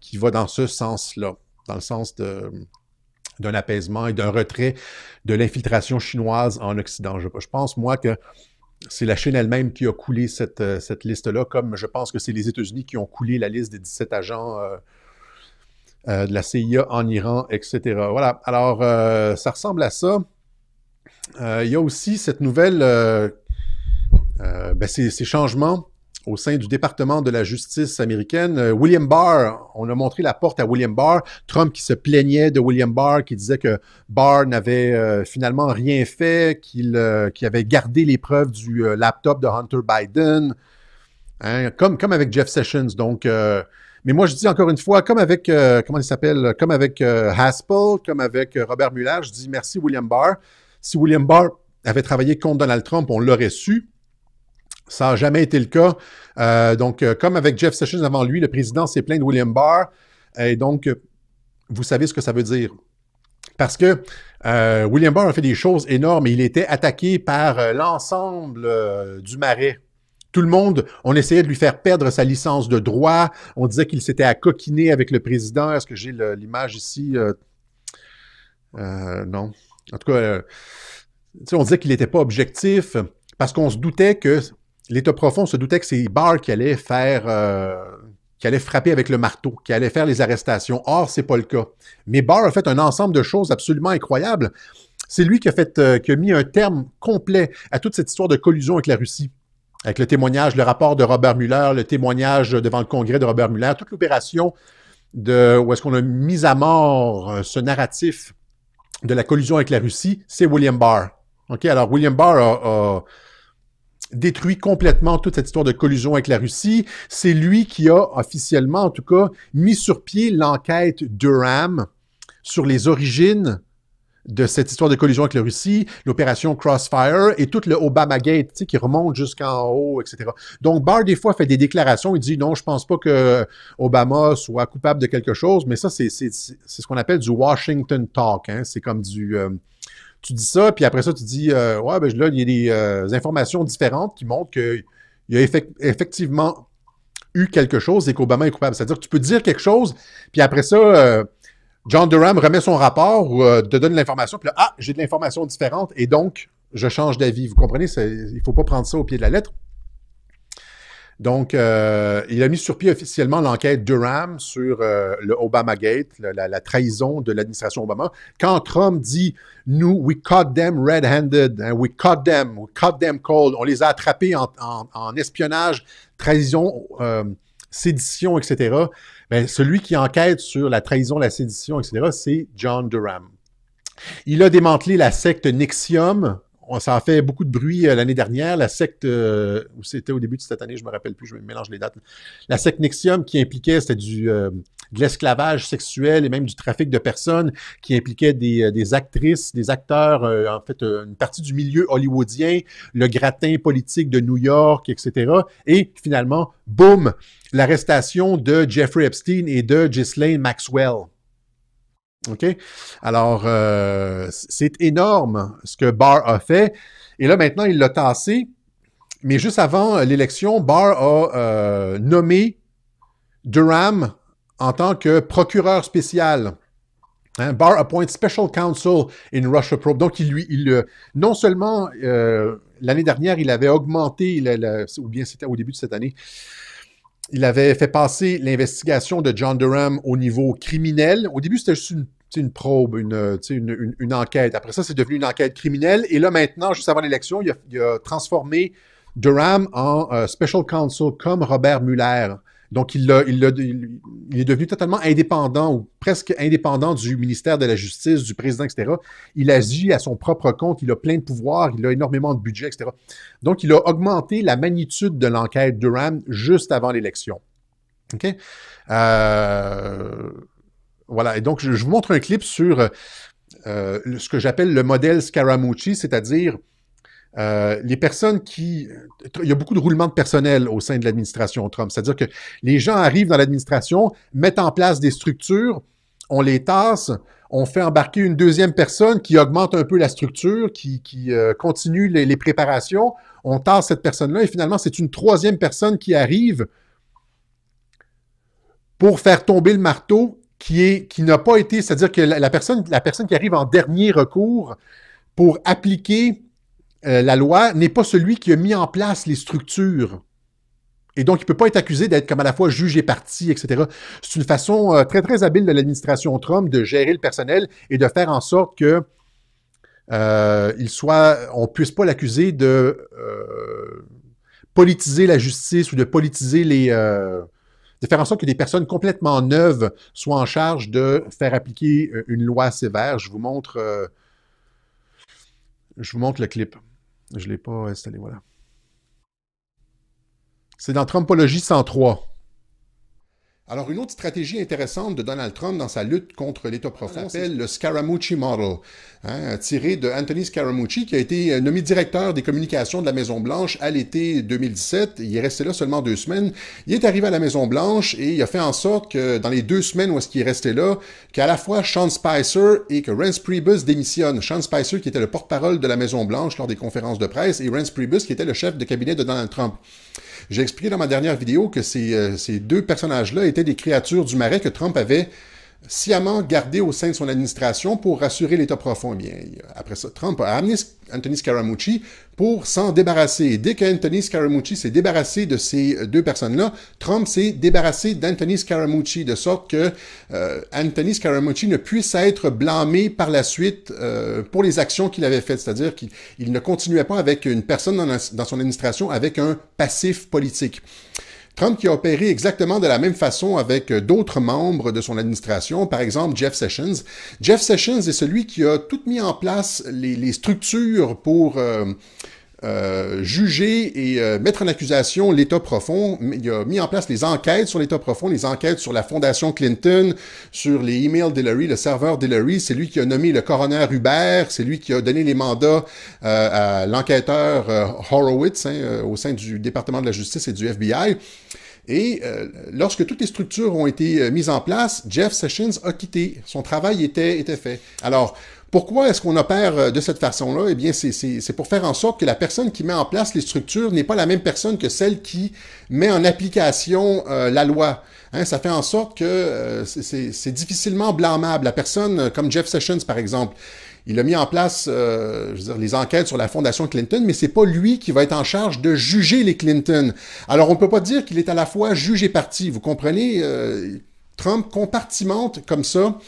qui va dans ce sens-là, dans le sens d'un apaisement et d'un retrait de l'infiltration chinoise en Occident. Je, pense, moi, que c'est la Chine elle-même qui a coulé euh, cette, liste-là, comme je pense que c'est les États-Unis qui ont coulé la liste des 17 agents euh, de la CIA en Iran, etc. Voilà, alors ça ressemble à ça. il y a aussi cette nouvelle, ben, ces, changements au sein du département de la justice américaine. Euh, William Barr, on a montré la porte à William Barr. Trump qui se plaignait de William Barr, qui disait que Barr n'avait euh, finalement rien fait, euh, qu'il avait gardé les preuves du laptop de Hunter Biden, hein, comme, comme avec Jeff Sessions. Donc, mais moi, je dis encore une fois, comme avec, comment il s'appelle, comme avec Haspel, comme avec Robert Mueller, je dis merci William Barr. Si William Barr avait travaillé contre Donald Trump, on l'aurait su. Ça n'a jamais été le cas. Euh, donc, euh, comme avec Jeff Sessions avant lui, le président s'est plaint de William Barr. Et donc, euh, vous savez ce que ça veut dire. Parce que William Barr a fait des choses énormes et il était attaqué par l'ensemble du marais. Tout le monde, on essayait de lui faire perdre sa licence de droit. On disait qu'il s'était à coquiner avec le président. Est-ce que j'ai l'image ici? non. En tout cas, on disait qu'il n'était pas objectif parce qu'on se doutait que l'État profond se doutait que c'est Barr qui allait faire, euh, qui allait frapper avec le marteau, qui allait faire les arrestations. Or, c'est pas le cas. Mais Barr a fait un ensemble de choses absolument incroyables. C'est lui qui a, fait, euh, qui a mis un terme complet à toute cette histoire de collusion avec la Russie avec le témoignage, le rapport de Robert Mueller, le témoignage devant le Congrès de Robert Mueller, toute l'opération de où est-ce qu'on a mis à mort euh, ce narratif de la collusion avec la Russie, c'est William Barr. OK? Alors, William Barr a, détruit complètement toute cette histoire de collusion avec la Russie. C'est lui qui a officiellement, en tout cas, mis sur pied l'enquête Durham sur les origines de cette histoire de collusion avec la Russie, l'opération Crossfire et tout le Obama tu qui remonte jusqu'en haut, etc. Donc, Barr, des fois, fait des déclarations. Il dit non, je pense pas que Obama soit coupable de quelque chose, mais ça, c'est ce qu'on appelle du Washington Talk. Hein. C'est comme du. Euh, tu dis ça, puis après ça, tu dis euh, Ouais, ben là, il y a des euh, informations différentes qui montrent qu'il y a effectivement eu quelque chose et qu'Obama est coupable. C'est-à-dire que tu peux dire quelque chose, puis après ça, euh, John Durham remet son rapport ou te donne l'information, puis là, ah, j'ai de l'information différente, et donc, je change d'avis. Vous comprenez? Il ne faut pas prendre ça au pied de la lettre. Donc, euh, il a mis sur pied officiellement l'enquête Durham sur euh, le Obamagate, la, trahison de l'administration Obama. Quand Trump dit Nous, we caught them red-handed, hein, we caught them, we caught them cold, on les a attrapés en, espionnage, trahison, euh, sédition, etc. Mais ben, celui qui enquête sur la trahison, la sédition, etc., c'est John Durham. Il a démantelé la secte Nixium on, ça a fait beaucoup de bruit euh, l'année dernière. La secte, euh, où c'était au début de cette année, je me rappelle plus, je mélange les dates. La secte Nexium qui impliquait, c'était du euh, de l'esclavage sexuel et même du trafic de personnes qui impliquait des, actrices, des acteurs, en fait, une partie du milieu hollywoodien, le gratin politique de New York, etc. Et finalement, boum, l'arrestation de Jeffrey Epstein et de Ghislaine Maxwell. OK? Alors, euh, c'est énorme ce que Barr a fait. Et là, maintenant, il l'a tassé. Mais juste avant l'élection, Barr a euh, nommé Durham en tant que procureur spécial. Hein, Barr appoint special counsel in Russia probe. Donc, il lui, il, euh, non seulement l'année dernière, il avait augmenté, ou bien c'était au début de cette année, il avait fait passer l'investigation de John Durham au niveau criminel. Au début, c'était juste une, une probe, euh, une, enquête. Après ça, c'est devenu une enquête criminelle. Et là, maintenant, juste avant l'élection, il, a, transformé Durham en euh, special counsel comme Robert Mueller. Donc, il, est devenu totalement indépendant ou presque indépendant du ministère de la Justice, du président, etc. Il agit à son propre compte, il a plein de pouvoirs, il a énormément de budget, etc. Donc, il a augmenté la magnitude de l'enquête Durham juste avant l'élection. OK? Euh, voilà. Et donc, je, vous montre un clip sur euh, ce que j'appelle le modèle Scaramucci, c'est-à-dire euh, les personnes qui... Il y a beaucoup de roulement de personnel au sein de l'administration Trump. C'est-à-dire que les gens arrivent dans l'administration, mettent en place des structures, on les tasse, on fait embarquer une deuxième personne qui augmente un peu la structure, qui, euh, continue les, préparations, on tasse cette personne-là et finalement, c'est une troisième personne qui arrive pour faire tomber le marteau qui, est, qui n'a pas été, c'est-à-dire que personne, la personne qui arrive en dernier recours pour appliquer euh, la loi n'est pas celui qui a mis en place les structures. Et donc, il ne peut pas être accusé d'être comme à la fois juge et parti, etc. C'est une façon euh, très, très habile de l'administration Trump de gérer le personnel et de faire en sorte que euh, il soit, on ne puisse pas l'accuser de politiser la justice ou de politiser les... faire en sorte que des personnes complètement neuves soient en charge de faire appliquer une loi sévère. Je vous montre, je vous montre le clip. Je ne l'ai pas installé, voilà. C'est dans Trumpologie 103. Alors, une autre stratégie intéressante de Donald Trump dans sa lutte contre l'État profond s'appelle le Scaramucci Model, hein, tiré de Anthony Scaramucci, qui a été euh, nommé directeur des communications de la Maison-Blanche à l'été 2017. Il est resté là seulement deux semaines. Il est arrivé à la Maison-Blanche et il a fait en sorte que, dans les deux semaines où est-ce qu'il est resté là, qu'à la fois Sean Spicer et que Rance Priebus démissionnent. Sean Spicer, qui était le porte-parole de la Maison-Blanche lors des conférences de presse, et Rance Priebus, qui était le chef de cabinet de Donald Trump. J'ai expliqué dans ma dernière vidéo que euh, ces, deux personnages-là étaient des créatures du marais que Trump avait sciemment gardé au sein de son administration pour rassurer l'État profond. Eh bien, après ça, Trump a amené Anthony Scaramucci pour s'en débarrasser. Dès qu'Anthony Scaramucci s'est débarrassé de ces deux personnes-là, Trump s'est débarrassé d'Anthony Scaramucci, de sorte que euh, Anthony Scaramucci ne puisse être blâmé par la suite euh, pour les actions qu'il avait faites, c'est-à-dire qu'il ne continuait pas avec une personne dans son administration avec un passif politique. Trump qui a opéré exactement de la même façon avec euh, d'autres membres de son administration, par exemple Jeff Sessions. Jeff Sessions est celui qui a tout mis en place les, structures pour... Euh, euh, juger et euh, mettre en accusation l'État profond. Il a mis en place les enquêtes sur l'État profond, les enquêtes sur la fondation Clinton, sur les emails d'Hillary, le serveur d'Hillary. C'est lui qui a nommé le coroner Hubert, c'est lui qui a donné les mandats euh, à l'enquêteur Horowitz hein, au sein du département de la justice et du FBI. Et lorsque toutes les structures ont été mises en place, Jeff Sessions a quitté. Son travail était, était fait. Alors, pourquoi est-ce qu'on opère euh, de cette façon-là? Eh bien, c'est pour faire en sorte que la personne qui met en place les structures n'est pas la même personne que celle qui met en application euh, la loi. Hein, ça fait en sorte que euh, c'est difficilement blâmable. La personne, comme Jeff Sessions, par exemple, il a mis en place les enquêtes sur la fondation Clinton, mais c'est pas lui qui va être en charge de juger les Clinton. Alors on peut pas dire qu'il est à la fois juge et parti. Vous comprenez, Trump compartimente comme ça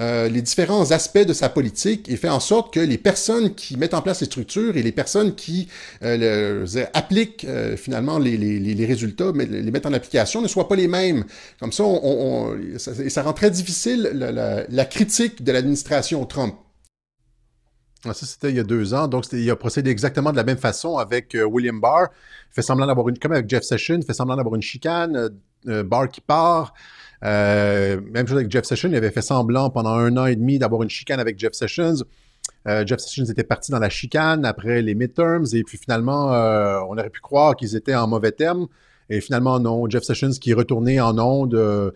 euh, les différents aspects de sa politique et fait en sorte que les personnes qui mettent en place les structures et les personnes qui euh, euh, appliquent finalement les, les, les, résultats, les mettent en application, ne soient pas les mêmes. Comme ça, ça, rend très difficile la, critique de l'administration Trump. Ah, ça, c'était il y a deux ans. Donc, il a procédé exactement de la même façon avec William Barr. Il fait semblant d'avoir une, comme avec Jeff Sessions, il fait semblant d'avoir une chicane. Barr qui part. Euh, même chose avec Jeff Sessions, il avait fait semblant pendant un an et demi d'avoir une chicane avec Jeff Sessions. Euh, Jeff Sessions était parti dans la chicane après les midterms et puis finalement, euh, on aurait pu croire qu'ils étaient en mauvais terme. Et finalement, non. Jeff Sessions qui est retourné en ondes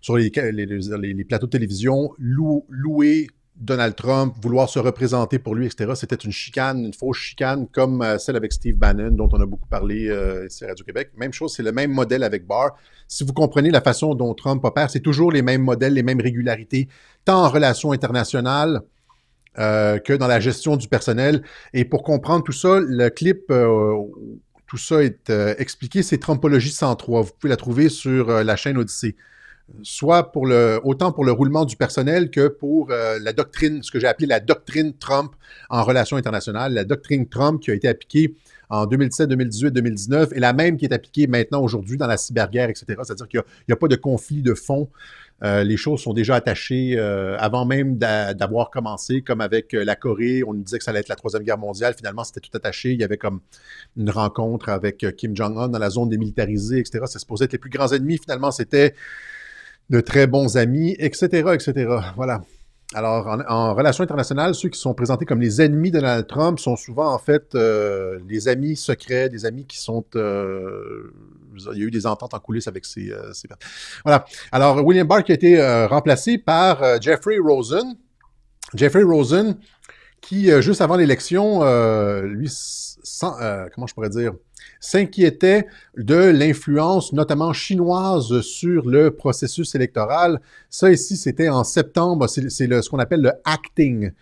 sur les, plateaux de télévision, loué Donald Trump, vouloir se représenter pour lui, etc. C'était une chicane, une fausse chicane, comme euh, celle avec Steve Bannon, dont on a beaucoup parlé euh, ici à Radio-Québec. Même chose, c'est le même modèle avec Barr. Si vous comprenez la façon dont Trump opère, c'est toujours les mêmes modèles, les mêmes régularités, tant en relations internationales euh, que dans la gestion du personnel. Et pour comprendre tout ça, le clip, où tout ça est expliqué, c'est Trumpologie 103. Vous pouvez la trouver sur la chaîne Odyssée soit pour le, autant pour le roulement du personnel que pour euh, la doctrine, ce que j'ai appelé la doctrine Trump en relations internationales, la doctrine Trump qui a été appliquée en 2017, 2018, 2019 et la même qui est appliquée maintenant aujourd'hui dans la cyberguerre, etc. C'est-à-dire qu'il n'y a, pas de conflit de fond. Euh, les choses sont déjà attachées euh, avant même d'avoir commencé, comme avec la Corée. On nous disait que ça allait être la Troisième Guerre mondiale. Finalement, c'était tout attaché. Il y avait comme une rencontre avec Kim Jong-un dans la zone démilitarisée, etc. Ça se posait être les plus grands ennemis. Finalement, c'était de très bons amis, etc., etc. Voilà. Alors, en, relations internationales, ceux qui sont présentés comme les ennemis de Donald Trump sont souvent en fait euh, les amis secrets, des amis qui sont... Euh, il y a eu des ententes en coulisses avec ces... Euh, ces... Voilà. Alors, William Barr qui a été remplacé par Jeffrey Rosen. Jeffrey Rosen, qui, euh, juste avant l'élection, euh, lui, euh, comment je pourrais dire, s'inquiétait de l'influence notamment chinoise sur le processus électoral. Ça ici, c'était en septembre, c'est ce qu'on appelle le acting.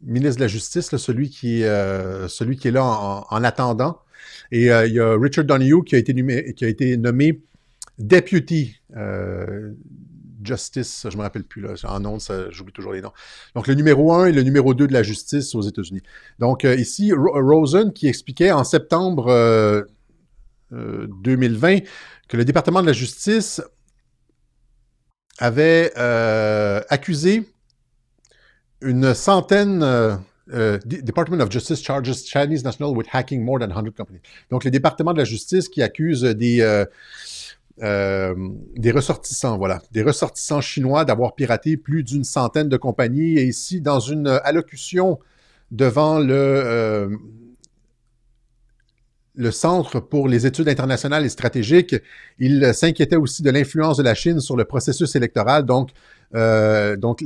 ministre de la Justice, celui, qui, celui qui est là en, attendant. Et il y a Richard Donahue qui a été nommé, qui a été nommé Deputy Justice, je ne me rappelle plus, là, en nom, j'oublie toujours les noms. Donc, le numéro 1 et le numéro 2 de la justice aux États-Unis. Donc, euh, ici, euh, Rosen qui expliquait en septembre 2020 euh, que le département de la justice avait accusé une centaine... Department of Justice charges Chinese national with hacking more than 100 companies. Donc, le département de la justice qui accuse des, euh, des ressortissants, voilà, des ressortissants chinois d'avoir piraté plus d'une centaine de compagnies. Et ici, dans une allocution devant le, euh, le Centre pour les études internationales et stratégiques, il s'inquiétait aussi de l'influence de la Chine sur le processus électoral, donc, euh, donc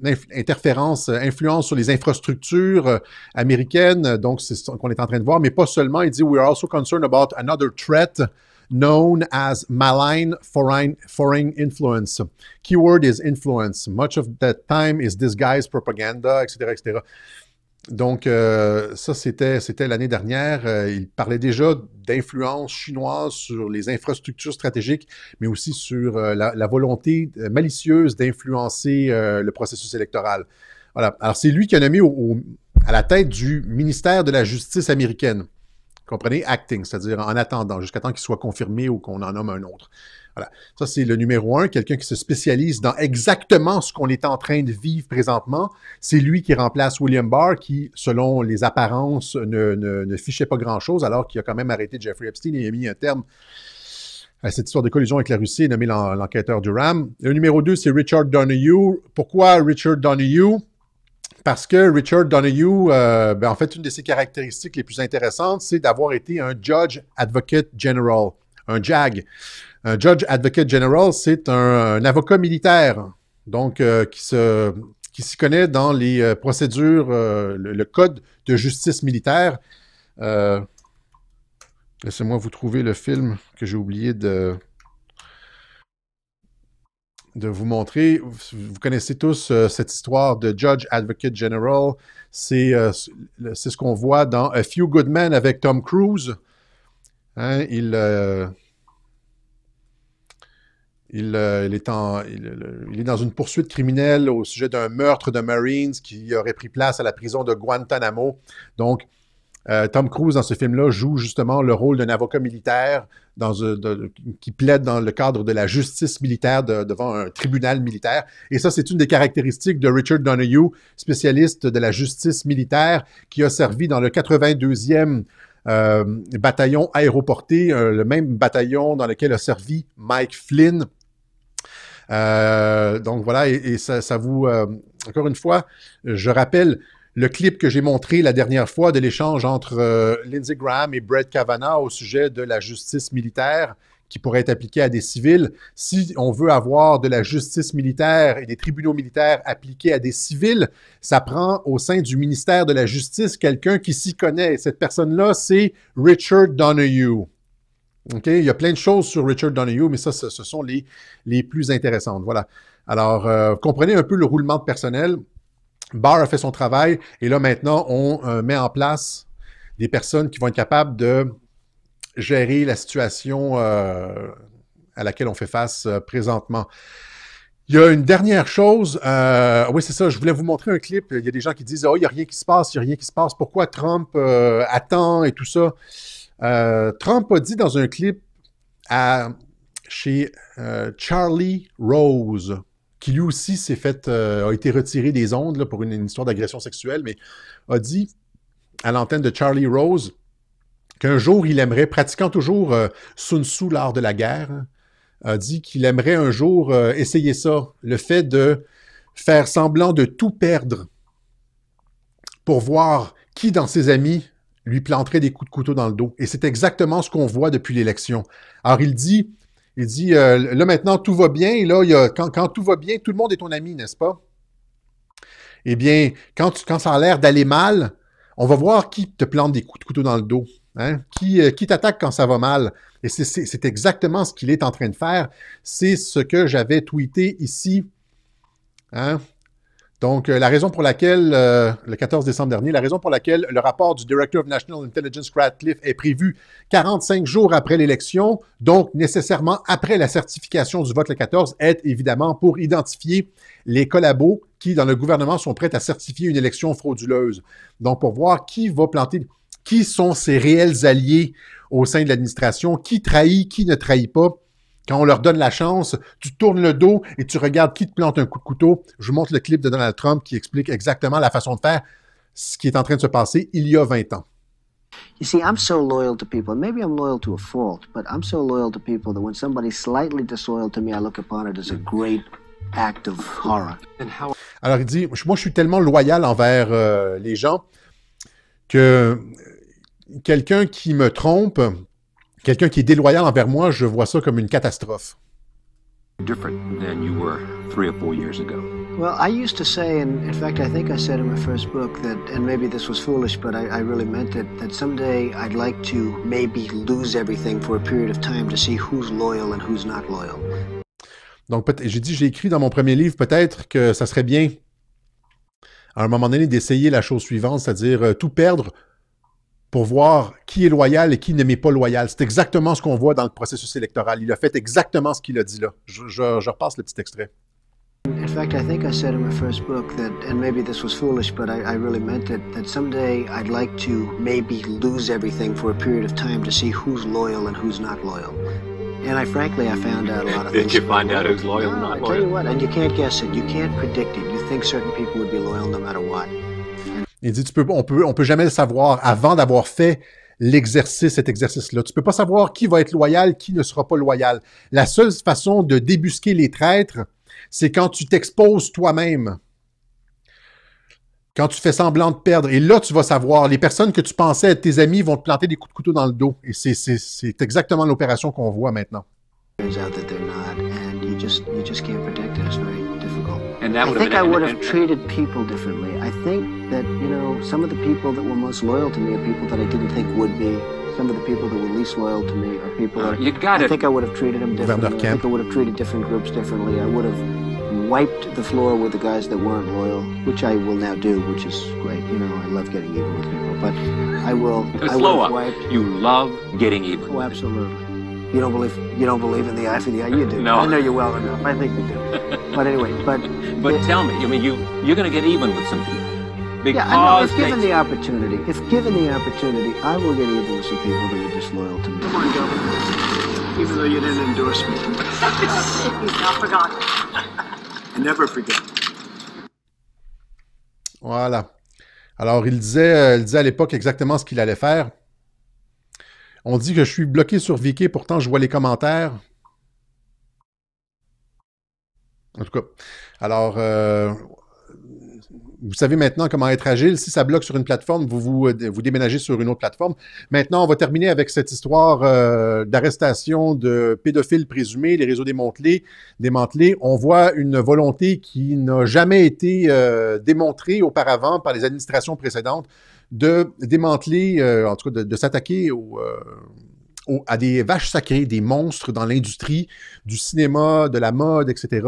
l'interférence, euh, influence sur les infrastructures américaines, donc c'est ce qu'on est en train de voir, mais pas seulement, il dit « We are also concerned about another threat », known as malign foreign, influence. Keyword is influence. Much of that time is disguised propaganda, etc., etc. Donc, euh, ça, c'était, l'année dernière. Euh, il parlait déjà d'influence chinoise sur les infrastructures stratégiques, mais aussi sur euh, la, volonté malicieuse d'influencer le processus électoral. Voilà. Alors, c'est lui qui a mis à la tête du ministère de la Justice américaine. Comprenez? Acting, c'est-à-dire en attendant, jusqu'à temps qu'il soit confirmé ou qu'on en nomme un autre. Voilà. Ça, c'est le numéro un, quelqu'un qui se spécialise dans exactement ce qu'on est en train de vivre présentement. C'est lui qui remplace William Barr, qui, selon les apparences, ne, fichait pas grand-chose, alors qu'il a quand même arrêté Jeffrey Epstein et a mis un terme à cette histoire de collision avec la Russie, nommé l'enquêteur Durham. Le numéro deux, c'est Richard Donahue. Pourquoi Richard Donahue? parce que Richard Donahue, euh, ben, en fait, une de ses caractéristiques les plus intéressantes, c'est d'avoir été un Judge Advocate General, un JAG. Un Judge Advocate General, c'est un, avocat militaire, donc euh, qui se qui s'y connaît dans les euh, procédures, le, code de justice militaire. Laissez-moi vous trouver le film que j'ai oublié de, de vous montrer. Vous connaissez tous euh, cette histoire de Judge Advocate General. Euh, c'est ce qu'on voit dans A Few Good Men avec Tom Cruise. Hein, il, euh, il, est en, il, est dans une poursuite criminelle au sujet d'un meurtre de Marines qui aurait pris place à la prison de Guantanamo. Donc, euh, Tom Cruise, dans ce film-là, joue justement le rôle d'un avocat militaire dans, euh, qui plaide dans le cadre de la justice militaire devant un tribunal militaire. Et ça, c'est une des caractéristiques de Richard Donahue, spécialiste de la justice militaire, qui a servi dans le 82e euh, bataillon aéroporté, le même bataillon dans lequel a servi Mike Flynn. donc voilà, et, ça, vous, encore une fois, je rappelle, le clip que j'ai montré la dernière fois de l'échange entre euh, Lindsey Graham et Brett Kavanaugh au sujet de la justice militaire qui pourrait être appliquée à des civils. Si on veut avoir de la justice militaire et des tribunaux militaires appliqués à des civils, ça prend au sein du ministère de la Justice quelqu'un qui s'y connaît. Cette personne-là, c'est Richard Donahue. Okay? Il y a plein de choses sur Richard Donahue, mais ça, ce, sont les, les plus intéressantes. Voilà. Alors, euh, comprenez un peu le roulement de personnel. Barr a fait son travail et là maintenant, on euh, met en place des personnes qui vont être capables de gérer la situation euh, à laquelle on fait face euh, présentement. Il y a une dernière chose. oui, c'est ça. Je voulais vous montrer un clip. Il y a des gens qui disent Oh, il n'y a rien qui se passe, il n'y a rien qui se passe. Pourquoi Trump attend et tout ça Trump a dit dans un clip chez Charlie Rose qui lui aussi s'est fait, euh, a été retiré des ondes pour une, histoire d'agression sexuelle, mais a dit à l'antenne de Charlie Rose qu'un jour il aimerait, pratiquant toujours euh, Sun Tzu, l'art de la guerre, a dit qu'il aimerait un jour euh, essayer ça, le fait de faire semblant de tout perdre pour voir qui dans ses amis lui planterait des coups de couteau dans le dos. Et c'est exactement ce qu'on voit depuis l'élection. Alors il dit, il dit euh, Là, maintenant, tout va bien. Et là, il quand, tout va bien, tout le monde est ton ami, n'est-ce pas Eh bien, quand, ça a l'air d'aller mal, on va voir qui te plante des coups de couteau dans le dos. Hein? Qui, euh, qui t'attaque quand ça va mal? Et c'est exactement ce qu'il est en train de faire. C'est ce que j'avais tweeté ici. Hein? Donc, euh, la raison pour laquelle, euh, le 14 décembre dernier, la raison pour laquelle le rapport du Director of National Intelligence Radcliffe est prévu 45 jours après l'élection, donc nécessairement après la certification du vote le 14, est évidemment pour identifier les collabos qui, dans le gouvernement, sont prêts à certifier une élection frauduleuse. Donc, pour voir qui va planter, qui sont ses réels alliés au sein de l'administration, qui trahit, qui ne trahit pas quand on leur donne la chance, tu tournes le dos et tu regardes qui te plante un coup de couteau. Je vous montre le clip de Donald Trump qui explique exactement la façon de faire ce qui est en train de se passer il y a 20 ans. Alors il dit, moi je suis tellement loyal envers euh, les gens que euh, quelqu'un qui me trompe, Quelqu'un qui est déloyal envers moi, je vois ça comme une catastrophe. different than you were three or four years ago? Well, I used to say, and in fact, I think I said in my first book that, and maybe this was foolish, but I, I, really meant it, that someday I'd like to maybe lose everything for a period of time to see who's loyal and who's not loyal. Donc, j'ai dit, j'ai écrit dans mon premier livre, peut-être que ça serait bien, à un moment donné, d'essayer la chose suivante, c'est-à-dire euh, tout perdre pour voir qui est loyal et qui n'est pas loyal. C'est exactement ce qu'on voit dans le processus électoral. Il a fait exactement ce qu'il a dit là. Je, repasse le petit extrait. In fact, I think I said in my first book that, and maybe this was foolish, but I, I really meant it, that someday I'd like to maybe lose everything for a period of time to see who's loyal and who's not loyal. And I frankly, I found out a lot of Did things. Did you find out who's loyal no, and not loyal? I tell you what, and you can't guess it. You can't predict it. You think certain people would be loyal no matter what. Il dit, on peut, on peut jamais le savoir avant d'avoir fait l'exercice, cet exercice-là. Tu peux pas savoir qui va être loyal, qui ne sera pas loyal. La seule façon de débusquer les traîtres, c'est quand tu t'exposes toi-même. Quand tu fais semblant de perdre. Et là, tu vas savoir. Les personnes que tu pensais être tes amis vont te planter des coups de couteau dans le dos. Et c'est exactement l'opération qu'on voit maintenant. Turns out and you just, you just can't protect And that would I think been, I would have treated people differently. I think that, you know, some of the people that were most loyal to me are people that I didn't think would be. Some of the people that were least loyal to me are people uh, that you gotta, I think I would have treated them differently. I think I would have treated different groups differently. I would have wiped the floor with the guys that weren't loyal, which I will now do, which is great. You know, I love getting even with people, but I will. I will wipe. You love getting even. Oh, absolutely. You don't believe you don't believe in the eye for the eye. You do. No, I know you well enough. I think you do. (laughs) But anyway, but but it, tell me, I mean, you you're going to get even with some people. Because yeah, I know. If given the opportunity, if given the opportunity, I will get even with some people that are disloyal to me. Come on, Governor. Even though you didn't endorse me, (laughs) he's not forgotten. I never forget. Voilà. Alors, il disait, euh, il disait à l'époque exactement ce qu'il allait faire. On dit que je suis bloqué sur Viki, pourtant je vois les commentaires. En tout cas, alors, euh, vous savez maintenant comment être agile. Si ça bloque sur une plateforme, vous, vous, euh, déménagez sur une autre plateforme. Maintenant, on va terminer avec cette histoire euh, d'arrestation de pédophiles présumés, les réseaux démantelés, démantelés. On voit une volonté qui n'a jamais été démontrée auparavant par les administrations précédentes de démanteler, euh, en tout cas de, s'attaquer euh, à des vaches sacrées, des monstres dans l'industrie du cinéma, de la mode, etc.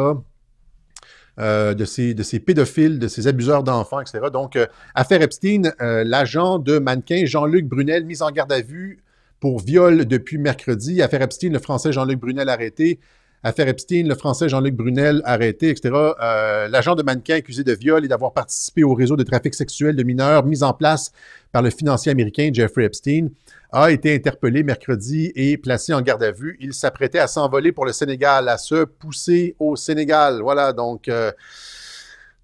Euh, de, ces, de ces pédophiles, de ces abuseurs d'enfants, etc. Donc, affaire Epstein, l'agent de mannequin Jean-Luc Brunel, mis en garde à vue pour viol depuis mercredi. Affaire Epstein, le français Jean-Luc Brunel arrêté affaire Epstein, le Français Jean-Luc Brunel arrêté, etc. Euh, l'agent de mannequin accusé de viol et d'avoir participé au réseau de trafic sexuel de mineurs mis en place par le financier américain Jeffrey Epstein a été interpellé mercredi et placé en garde à vue. Il s'apprêtait à s'envoler pour le Sénégal, à se pousser au Sénégal. Voilà, donc... Euh,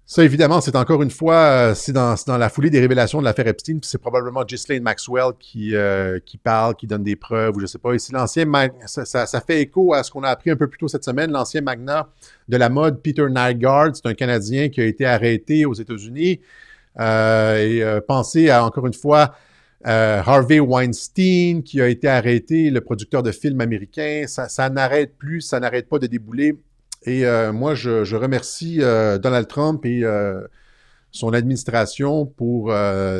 ça, évidemment, c'est encore une fois, euh, c'est dans, la foulée des révélations de l'affaire Epstein, c'est probablement Ghislaine Maxwell qui, euh, qui parle, qui donne des preuves, ou je sais pas. l'ancien, ça, fait écho à ce qu'on a appris un peu plus tôt cette semaine, l'ancien magnat de la mode Peter Nygaard, c'est un Canadien qui a été arrêté aux États-Unis. Euh, et pensez à, encore une fois, Harvey Weinstein qui a été arrêté, le producteur de films américain. ça n'arrête plus, ça n'arrête pas de débouler. Et euh, moi, je, remercie euh, Donald Trump et euh, son administration pour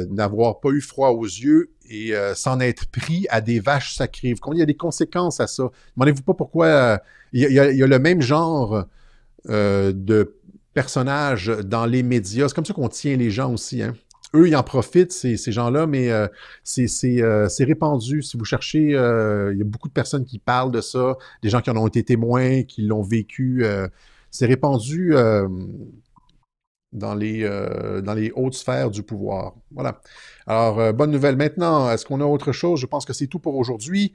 n'avoir pas eu froid aux yeux et s'en être pris à des vaches sacrées. Il y a des conséquences à ça. Demandez-vous pas pourquoi. Il y, a, le même genre de personnages dans les médias. C'est comme ça qu'on tient les gens aussi. Hein? eux, ils en profitent, ces, gens-là, mais euh, euh, c'est répandu. Si vous cherchez, euh, il y a beaucoup de personnes qui parlent de ça, des gens qui en ont été témoins, qui l'ont vécu. c'est répandu dans les, dans les hautes sphères du pouvoir. Voilà. Alors, bonne nouvelle. Maintenant, est-ce qu'on a autre chose? Je pense que c'est tout pour aujourd'hui.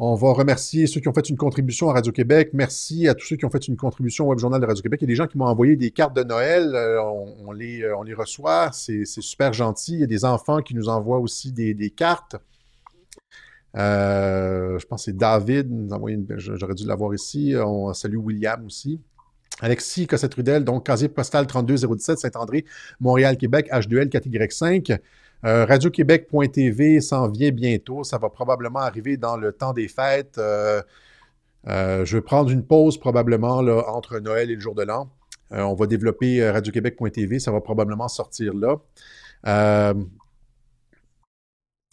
On va remercier ceux qui ont fait une contribution à Radio-Québec. Merci à tous ceux qui ont fait une contribution au Web Journal de Radio-Québec. Il y a des gens qui m'ont envoyé des cartes de Noël. Euh, on, les, euh, on, reçoit. C'est super gentil. Il y a des enfants qui nous envoient aussi des, cartes. Euh, je pense que c'est David. J'aurais dû l'avoir ici. On salue William aussi. Alexis Cossette-Rudel, donc casier postal 32017 Saint-André, Montréal, Québec, H2L 4Y5. Euh, Radio-Québec.tv s'en vient bientôt. Ça va probablement arriver dans le temps des fêtes. Euh, euh, je vais prendre une pause probablement entre Noël et le jour de l'an. on va développer Radio-Québec.tv. Ça va probablement sortir là.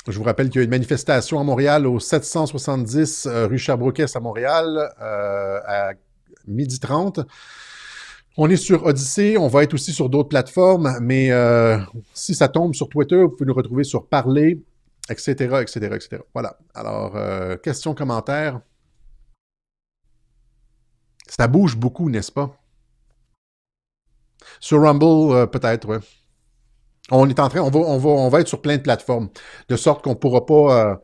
je vous rappelle qu'il y a une manifestation à Montréal au 770 rue Sherbrooke à Montréal à midi 30. On est sur Odyssée, on va être aussi sur d'autres plateformes, mais euh, si ça tombe sur Twitter, vous pouvez nous retrouver sur Parler, etc., etc., etc. Voilà. Alors, euh, questions, commentaires. Ça bouge beaucoup, n'est-ce pas? Sur Rumble, euh, peut-être, oui. On est en train, on va, on, va, on va être sur plein de plateformes, de sorte qu'on ne pourra pas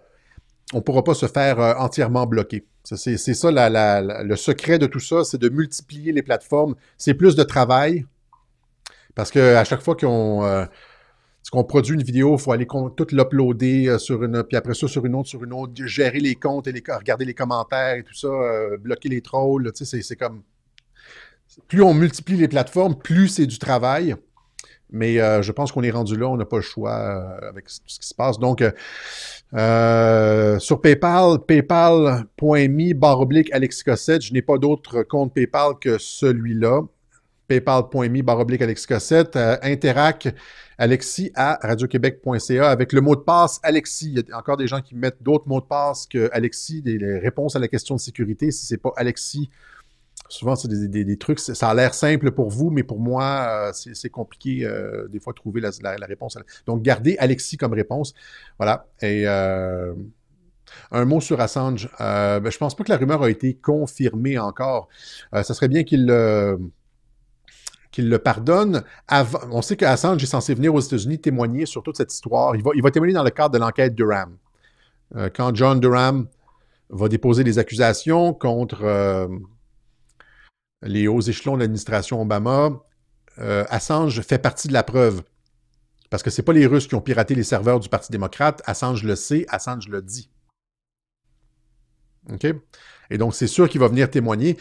on ne pourra pas se faire euh, entièrement bloquer. C'est ça le secret de tout ça, c'est de multiplier les plateformes. C'est plus de travail parce qu'à chaque fois euh, qu'on produit une vidéo, il faut aller tout l'uploader euh, sur une, puis après ça sur une autre, sur une autre, gérer les comptes et regarder les commentaires et tout ça, bloquer les trolls. c'est comme plus on multiplie les plateformes, plus c'est du travail. Mais euh, je pense qu'on est rendu là, on n'a pas le choix euh, avec tout ce qui se passe. Donc, euh, sur PayPal, paypal.mi barre oblique Alexis Cossette. Je n'ai pas d'autre compte PayPal que celui-là. paypal.mi barre oblique Alexis Cossette. Interac, Alexis à radioquebec.ca avec le mot de passe Alexis. Il y a encore des gens qui mettent d'autres mots de passe que Alexis, des réponses à la question de sécurité. Si c'est pas Alexis, souvent, c'est des, trucs, ça a l'air simple pour vous, mais pour moi, euh, c'est compliqué euh, des fois trouver la, réponse. Donc, gardez Alexis comme réponse. Voilà. Et euh, un mot sur Assange. Ben, je ne pense pas que la rumeur a été confirmée encore. ça serait bien qu'il le pardonne. on sait qu'Assange est censé venir aux États-Unis témoigner sur toute cette histoire. Il va, il va témoigner dans le cadre de l'enquête Durham. quand John Durham va déposer des accusations contre les hauts échelons de l'administration Obama, euh, Assange fait partie de la preuve. Parce que ce n'est pas les Russes qui ont piraté les serveurs du Parti démocrate. Assange le sait, Assange le dit. OK? Et donc, c'est sûr qu'il va venir témoigner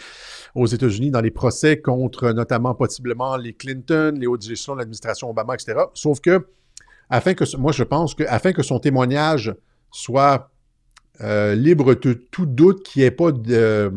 aux États-Unis dans les procès contre notamment, possiblement, les Clinton, les hauts échelons de l'administration Obama, etc. Sauf que, afin que, moi, je pense que, afin que son témoignage soit euh, libre de tout doute, qu'il n'y ait pas de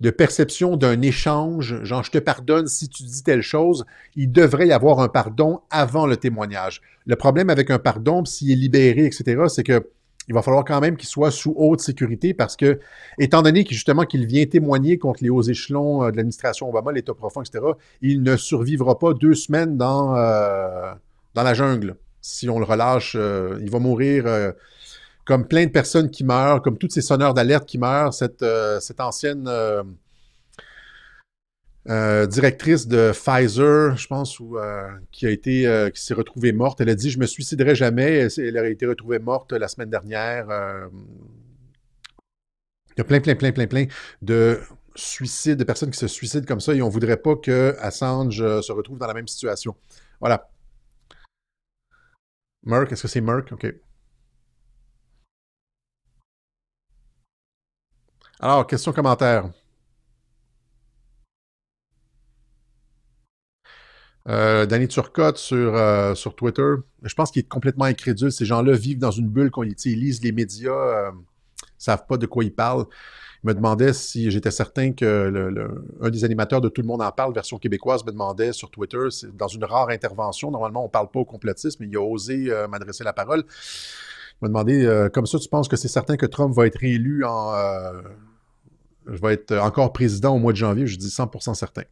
de perception d'un échange, genre je te pardonne si tu dis telle chose, il devrait y avoir un pardon avant le témoignage. Le problème avec un pardon, s'il est libéré, etc., c'est que il va falloir quand même qu'il soit sous haute sécurité parce que, étant donné que justement qu'il vient témoigner contre les hauts échelons euh, de l'administration Obama, l'État profond, etc., il ne survivra pas deux semaines dans, euh, dans la jungle. Si on le relâche, euh, il va mourir comme plein de personnes qui meurent, comme toutes ces sonneurs d'alerte qui meurent, cette, euh, cette ancienne euh, euh, directrice de Pfizer, je pense, qui a été, qui s'est retrouvée morte. Elle a dit, je me suiciderai jamais. Elle, a été retrouvée morte la semaine dernière. il y a plein, plein, plein, plein, plein de suicides, de personnes qui se suicident comme ça et on voudrait pas que Assange se retrouve dans la même situation. Voilà. Merck, est-ce que c'est Merck? OK. Alors, question commentaire. Euh, Danny Turcotte sur, euh, sur Twitter. Je pense qu'il est complètement incrédule. Ces gens-là vivent dans une bulle qu'on utilise. les médias, euh, savent pas de quoi ils parlent. Il me demandait si j'étais certain que le, un des animateurs de Tout le monde en parle, version québécoise, me demandait sur Twitter, dans une rare intervention, normalement on ne parle pas au complotisme, mais il a osé m'adresser la parole. Il m'a demandé, comme ça tu penses que c'est certain que Trump va être réélu en je vais être encore président au mois de janvier, je dis 100% certain.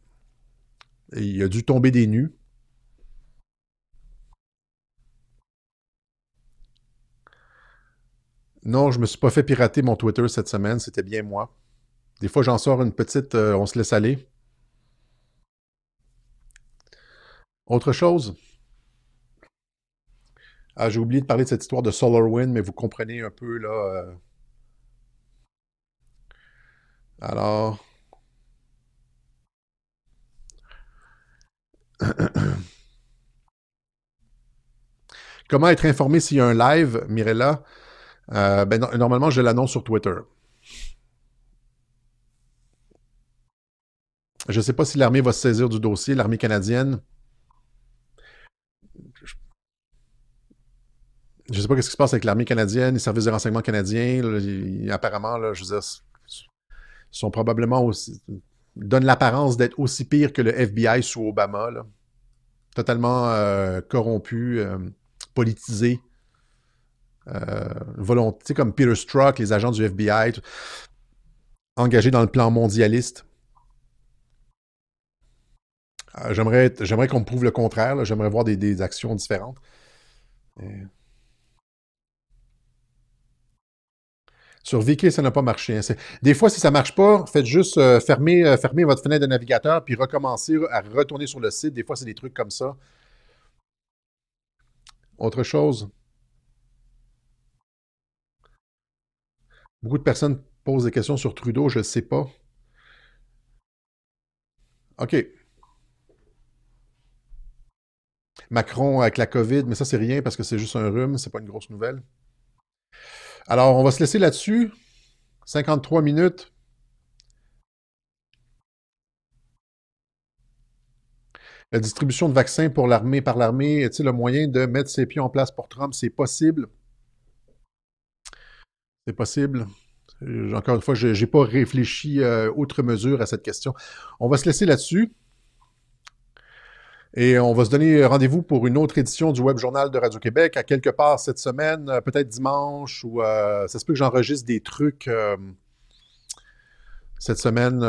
Et il a dû tomber des nues. Non, je ne me suis pas fait pirater mon Twitter cette semaine, c'était bien moi. Des fois, j'en sors une petite, euh, on se laisse aller. Autre chose. Ah, j'ai oublié de parler de cette histoire de SolarWind, mais vous comprenez un peu là. Euh, alors. (clears throat) Comment être informé s'il y a un live, Mirella? Euh, ben, normalement, je l'annonce sur Twitter. Je ne sais pas si l'armée va se saisir du dossier, l'armée canadienne. Je ne sais pas ce qui se passe avec l'armée canadienne, les services de renseignement canadiens. apparemment, là, je sont probablement aussi. donnent l'apparence d'être aussi pire que le FBI sous Obama. Là. Totalement euh, corrompu, euh, politisé. Euh, volonté, comme Peter Strzok, les agents du FBI, engagés dans le plan mondialiste. Euh, j'aimerais qu'on me prouve le contraire. J'aimerais voir des, des, actions différentes. Et... Sur Vicky, ça n'a pas marché. Hein. Des fois, si ça ne marche pas, faites juste euh, euh, fermer, votre fenêtre de navigateur puis recommencer à retourner sur le site. Des fois, c'est des trucs comme ça. Autre chose. Beaucoup de personnes posent des questions sur Trudeau, je ne sais pas. OK. Macron avec la COVID, mais ça, c'est rien parce que c'est juste un rhume, c'est pas une grosse nouvelle. Alors, on va se laisser là-dessus. 53 minutes. La distribution de vaccins pour l'armée par l'armée, est-il le moyen de mettre ses pieds en place pour Trump? C'est possible. C'est possible. Euh, encore une fois, je n'ai pas réfléchi autre euh, outre mesure à cette question. On va se laisser là-dessus. Et on va se donner rendez-vous pour une autre édition du Web Journal de Radio-Québec à quelque part cette semaine, euh, peut-être dimanche, ou euh, ça se peut que j'enregistre des trucs euh, cette semaine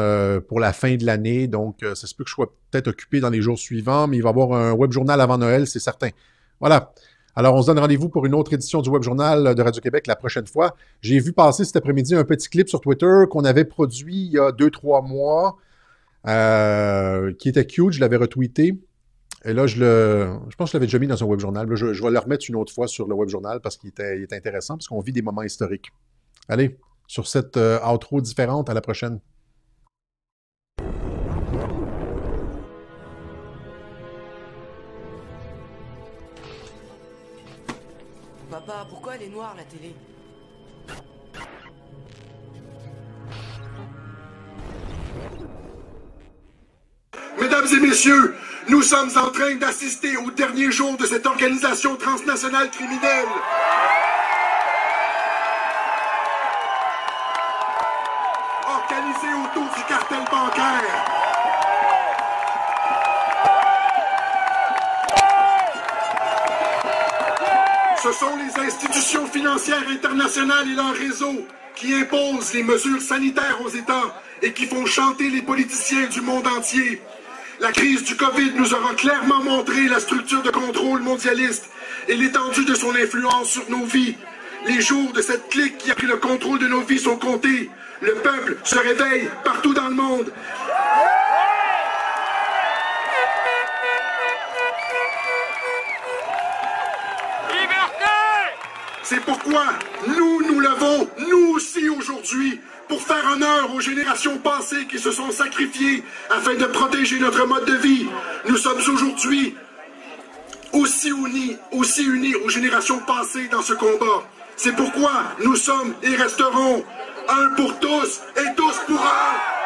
pour la fin de l'année. Donc, ça se peut que je sois peut-être occupé dans les jours suivants, mais il va y avoir un Web Journal avant Noël, c'est certain. Voilà. Alors, on se donne rendez-vous pour une autre édition du Web Journal de Radio-Québec la prochaine fois. J'ai vu passer cet après-midi un petit clip sur Twitter qu'on avait produit il y a deux, trois mois, qui était cute, je l'avais retweeté. Et là, je le. Je pense que je l'avais déjà mis dans un web journal. je, vais le remettre une autre fois sur le web journal parce qu'il est intéressant, parce qu'on vit des moments historiques. Allez, sur cette euh, outro différente, à la prochaine. Papa, pourquoi elle est noire la télé Mesdames et messieurs, nous sommes en train d'assister au dernier jour de cette organisation transnationale criminelle. Organisée autour du cartel bancaire. Ce sont les institutions financières internationales et leurs réseaux qui imposent les mesures sanitaires aux États et qui font chanter les politiciens du monde entier la crise du COVID nous aura clairement montré la structure de contrôle mondialiste et l'étendue de son influence sur nos vies. Les jours de cette clique qui a pris le contrôle de nos vies sont comptés. Le peuple se réveille partout dans le monde. Liberté! C'est pourquoi nous, nous l'avons, nous aussi aujourd'hui, pour faire honneur aux générations passées qui se sont sacrifiées afin de protéger notre mode de vie. Nous sommes aujourd'hui aussi unis, aussi unis aux générations passées dans ce combat. C'est pourquoi nous sommes et resterons un pour tous et tous pour un.